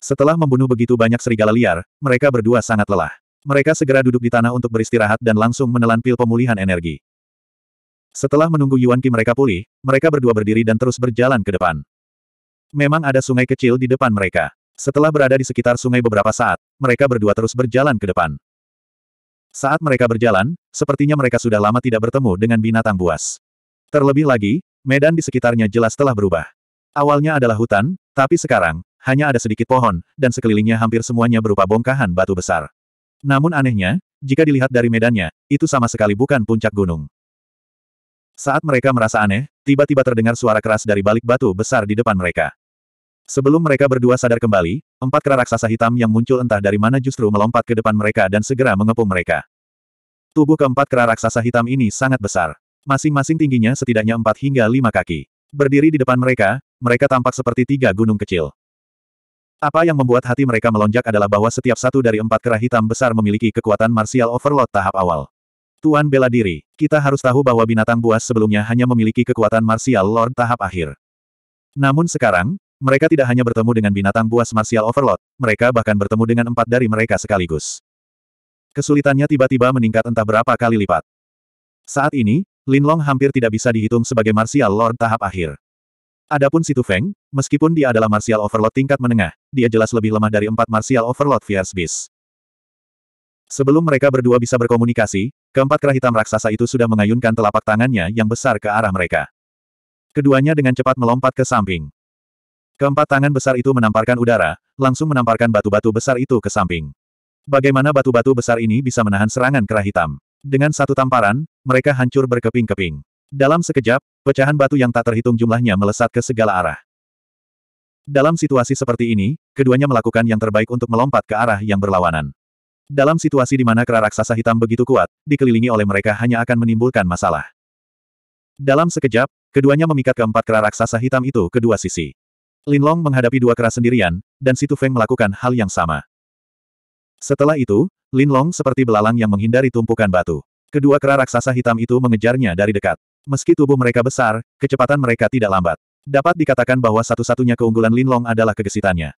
Setelah membunuh begitu banyak serigala liar, mereka berdua sangat lelah. Mereka segera duduk di tanah untuk beristirahat dan langsung menelan pil pemulihan energi. Setelah menunggu Yuan Qi mereka pulih, mereka berdua berdiri dan terus berjalan ke depan. Memang ada sungai kecil di depan mereka. Setelah berada di sekitar sungai beberapa saat, mereka berdua terus berjalan ke depan. Saat mereka berjalan, sepertinya mereka sudah lama tidak bertemu dengan binatang buas. Terlebih lagi, medan di sekitarnya jelas telah berubah. Awalnya adalah hutan, tapi sekarang, hanya ada sedikit pohon, dan sekelilingnya hampir semuanya berupa bongkahan batu besar. Namun anehnya, jika dilihat dari medannya, itu sama sekali bukan puncak gunung. Saat mereka merasa aneh, tiba-tiba terdengar suara keras dari balik batu besar di depan mereka. Sebelum mereka berdua sadar kembali, empat kera raksasa hitam yang muncul entah dari mana justru melompat ke depan mereka dan segera mengepung mereka. Tubuh keempat kera raksasa hitam ini sangat besar. Masing-masing tingginya setidaknya empat hingga lima kaki. Berdiri di depan mereka, mereka tampak seperti tiga gunung kecil. Apa yang membuat hati mereka melonjak adalah bahwa setiap satu dari empat kera hitam besar memiliki kekuatan martial overload tahap awal. Tuan bela diri, kita harus tahu bahwa binatang buas sebelumnya hanya memiliki kekuatan martial lord tahap akhir. Namun sekarang, mereka tidak hanya bertemu dengan binatang buas martial overload, mereka bahkan bertemu dengan empat dari mereka sekaligus. Kesulitannya tiba-tiba meningkat entah berapa kali lipat. Saat ini, Linlong hampir tidak bisa dihitung sebagai martial lord tahap akhir. Adapun Situ Feng, meskipun dia adalah martial overload tingkat menengah, dia jelas lebih lemah dari empat martial overload fierce beast. Sebelum mereka berdua bisa berkomunikasi, keempat kera hitam raksasa itu sudah mengayunkan telapak tangannya yang besar ke arah mereka. Keduanya dengan cepat melompat ke samping. Keempat tangan besar itu menamparkan udara, langsung menamparkan batu-batu besar itu ke samping. Bagaimana batu-batu besar ini bisa menahan serangan kera hitam? Dengan satu tamparan, mereka hancur berkeping-keping. Dalam sekejap, pecahan batu yang tak terhitung jumlahnya melesat ke segala arah. Dalam situasi seperti ini, keduanya melakukan yang terbaik untuk melompat ke arah yang berlawanan. Dalam situasi di mana kera raksasa hitam begitu kuat, dikelilingi oleh mereka hanya akan menimbulkan masalah. Dalam sekejap, keduanya memikat keempat kera raksasa hitam itu ke dua sisi. Long menghadapi dua kera sendirian, dan Situ Feng melakukan hal yang sama. Setelah itu, Lin Long seperti belalang yang menghindari tumpukan batu. Kedua kera raksasa hitam itu mengejarnya dari dekat. Meski tubuh mereka besar, kecepatan mereka tidak lambat. Dapat dikatakan bahwa satu-satunya keunggulan Linlong adalah kegesitannya.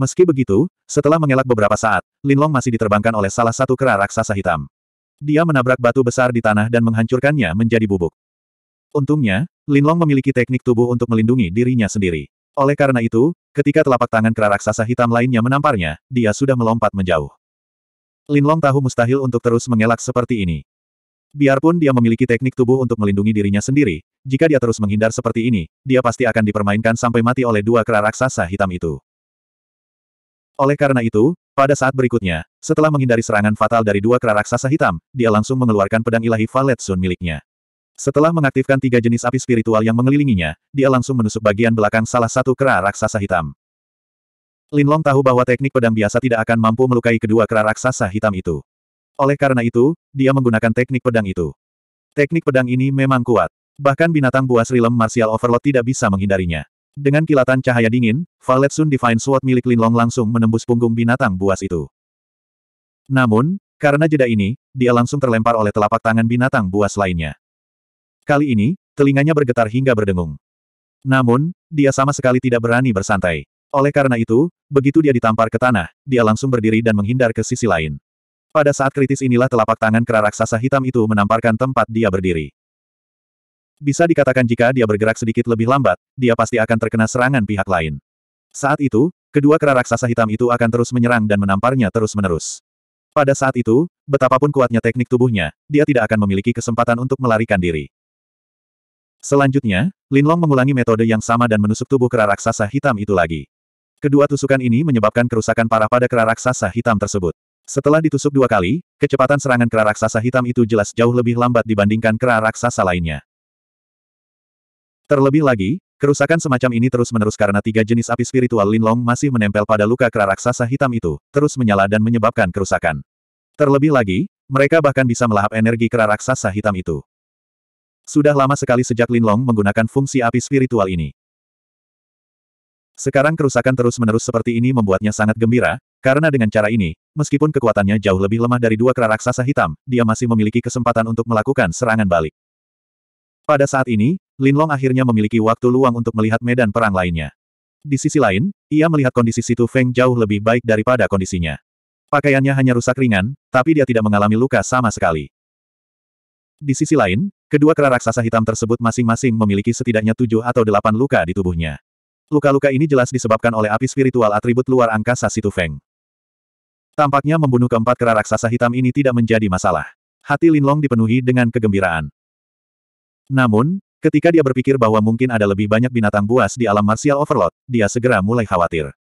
Meski begitu, setelah mengelak beberapa saat, Linlong masih diterbangkan oleh salah satu kera raksasa hitam. Dia menabrak batu besar di tanah dan menghancurkannya menjadi bubuk. Untungnya, Linlong memiliki teknik tubuh untuk melindungi dirinya sendiri. Oleh karena itu, ketika telapak tangan kera raksasa hitam lainnya menamparnya, dia sudah melompat menjauh. Linlong tahu mustahil untuk terus mengelak seperti ini. Biarpun dia memiliki teknik tubuh untuk melindungi dirinya sendiri, jika dia terus menghindar seperti ini, dia pasti akan dipermainkan sampai mati oleh dua kera raksasa hitam itu. Oleh karena itu, pada saat berikutnya, setelah menghindari serangan fatal dari dua kera raksasa hitam, dia langsung mengeluarkan pedang ilahi Valet Sun miliknya. Setelah mengaktifkan tiga jenis api spiritual yang mengelilinginya, dia langsung menusuk bagian belakang salah satu kera raksasa hitam. Linlong tahu bahwa teknik pedang biasa tidak akan mampu melukai kedua kera raksasa hitam itu. Oleh karena itu, dia menggunakan teknik pedang itu. Teknik pedang ini memang kuat. Bahkan binatang buas rilem martial overload tidak bisa menghindarinya. Dengan kilatan cahaya dingin, Valet Sun Divine Sword milik Linlong langsung menembus punggung binatang buas itu. Namun, karena jeda ini, dia langsung terlempar oleh telapak tangan binatang buas lainnya. Kali ini, telinganya bergetar hingga berdengung. Namun, dia sama sekali tidak berani bersantai. Oleh karena itu, begitu dia ditampar ke tanah, dia langsung berdiri dan menghindar ke sisi lain. Pada saat kritis inilah telapak tangan kera raksasa hitam itu menamparkan tempat dia berdiri. Bisa dikatakan jika dia bergerak sedikit lebih lambat, dia pasti akan terkena serangan pihak lain. Saat itu, kedua kera raksasa hitam itu akan terus menyerang dan menamparnya terus-menerus. Pada saat itu, betapapun kuatnya teknik tubuhnya, dia tidak akan memiliki kesempatan untuk melarikan diri. Selanjutnya, Lin Long mengulangi metode yang sama dan menusuk tubuh kera raksasa hitam itu lagi. Kedua tusukan ini menyebabkan kerusakan parah pada kera raksasa hitam tersebut. Setelah ditusuk dua kali, kecepatan serangan kera raksasa hitam itu jelas jauh lebih lambat dibandingkan kera raksasa lainnya. Terlebih lagi, kerusakan semacam ini terus-menerus karena tiga jenis api spiritual Linlong masih menempel pada luka kera raksasa hitam itu, terus menyala dan menyebabkan kerusakan. Terlebih lagi, mereka bahkan bisa melahap energi kera raksasa hitam itu. Sudah lama sekali sejak Linlong menggunakan fungsi api spiritual ini. Sekarang kerusakan terus-menerus seperti ini membuatnya sangat gembira, karena dengan cara ini, meskipun kekuatannya jauh lebih lemah dari dua kera raksasa hitam, dia masih memiliki kesempatan untuk melakukan serangan balik. Pada saat ini, Lin Long akhirnya memiliki waktu luang untuk melihat medan perang lainnya. Di sisi lain, ia melihat kondisi Situ Feng jauh lebih baik daripada kondisinya. Pakaiannya hanya rusak ringan, tapi dia tidak mengalami luka sama sekali. Di sisi lain, kedua kera raksasa hitam tersebut masing-masing memiliki setidaknya tujuh atau delapan luka di tubuhnya. Luka-luka ini jelas disebabkan oleh api spiritual atribut luar angkasa Situ Feng. Tampaknya membunuh keempat kera raksasa hitam ini tidak menjadi masalah. Hati Linlong dipenuhi dengan kegembiraan. Namun, ketika dia berpikir bahwa mungkin ada lebih banyak binatang buas di alam martial overload, dia segera mulai khawatir.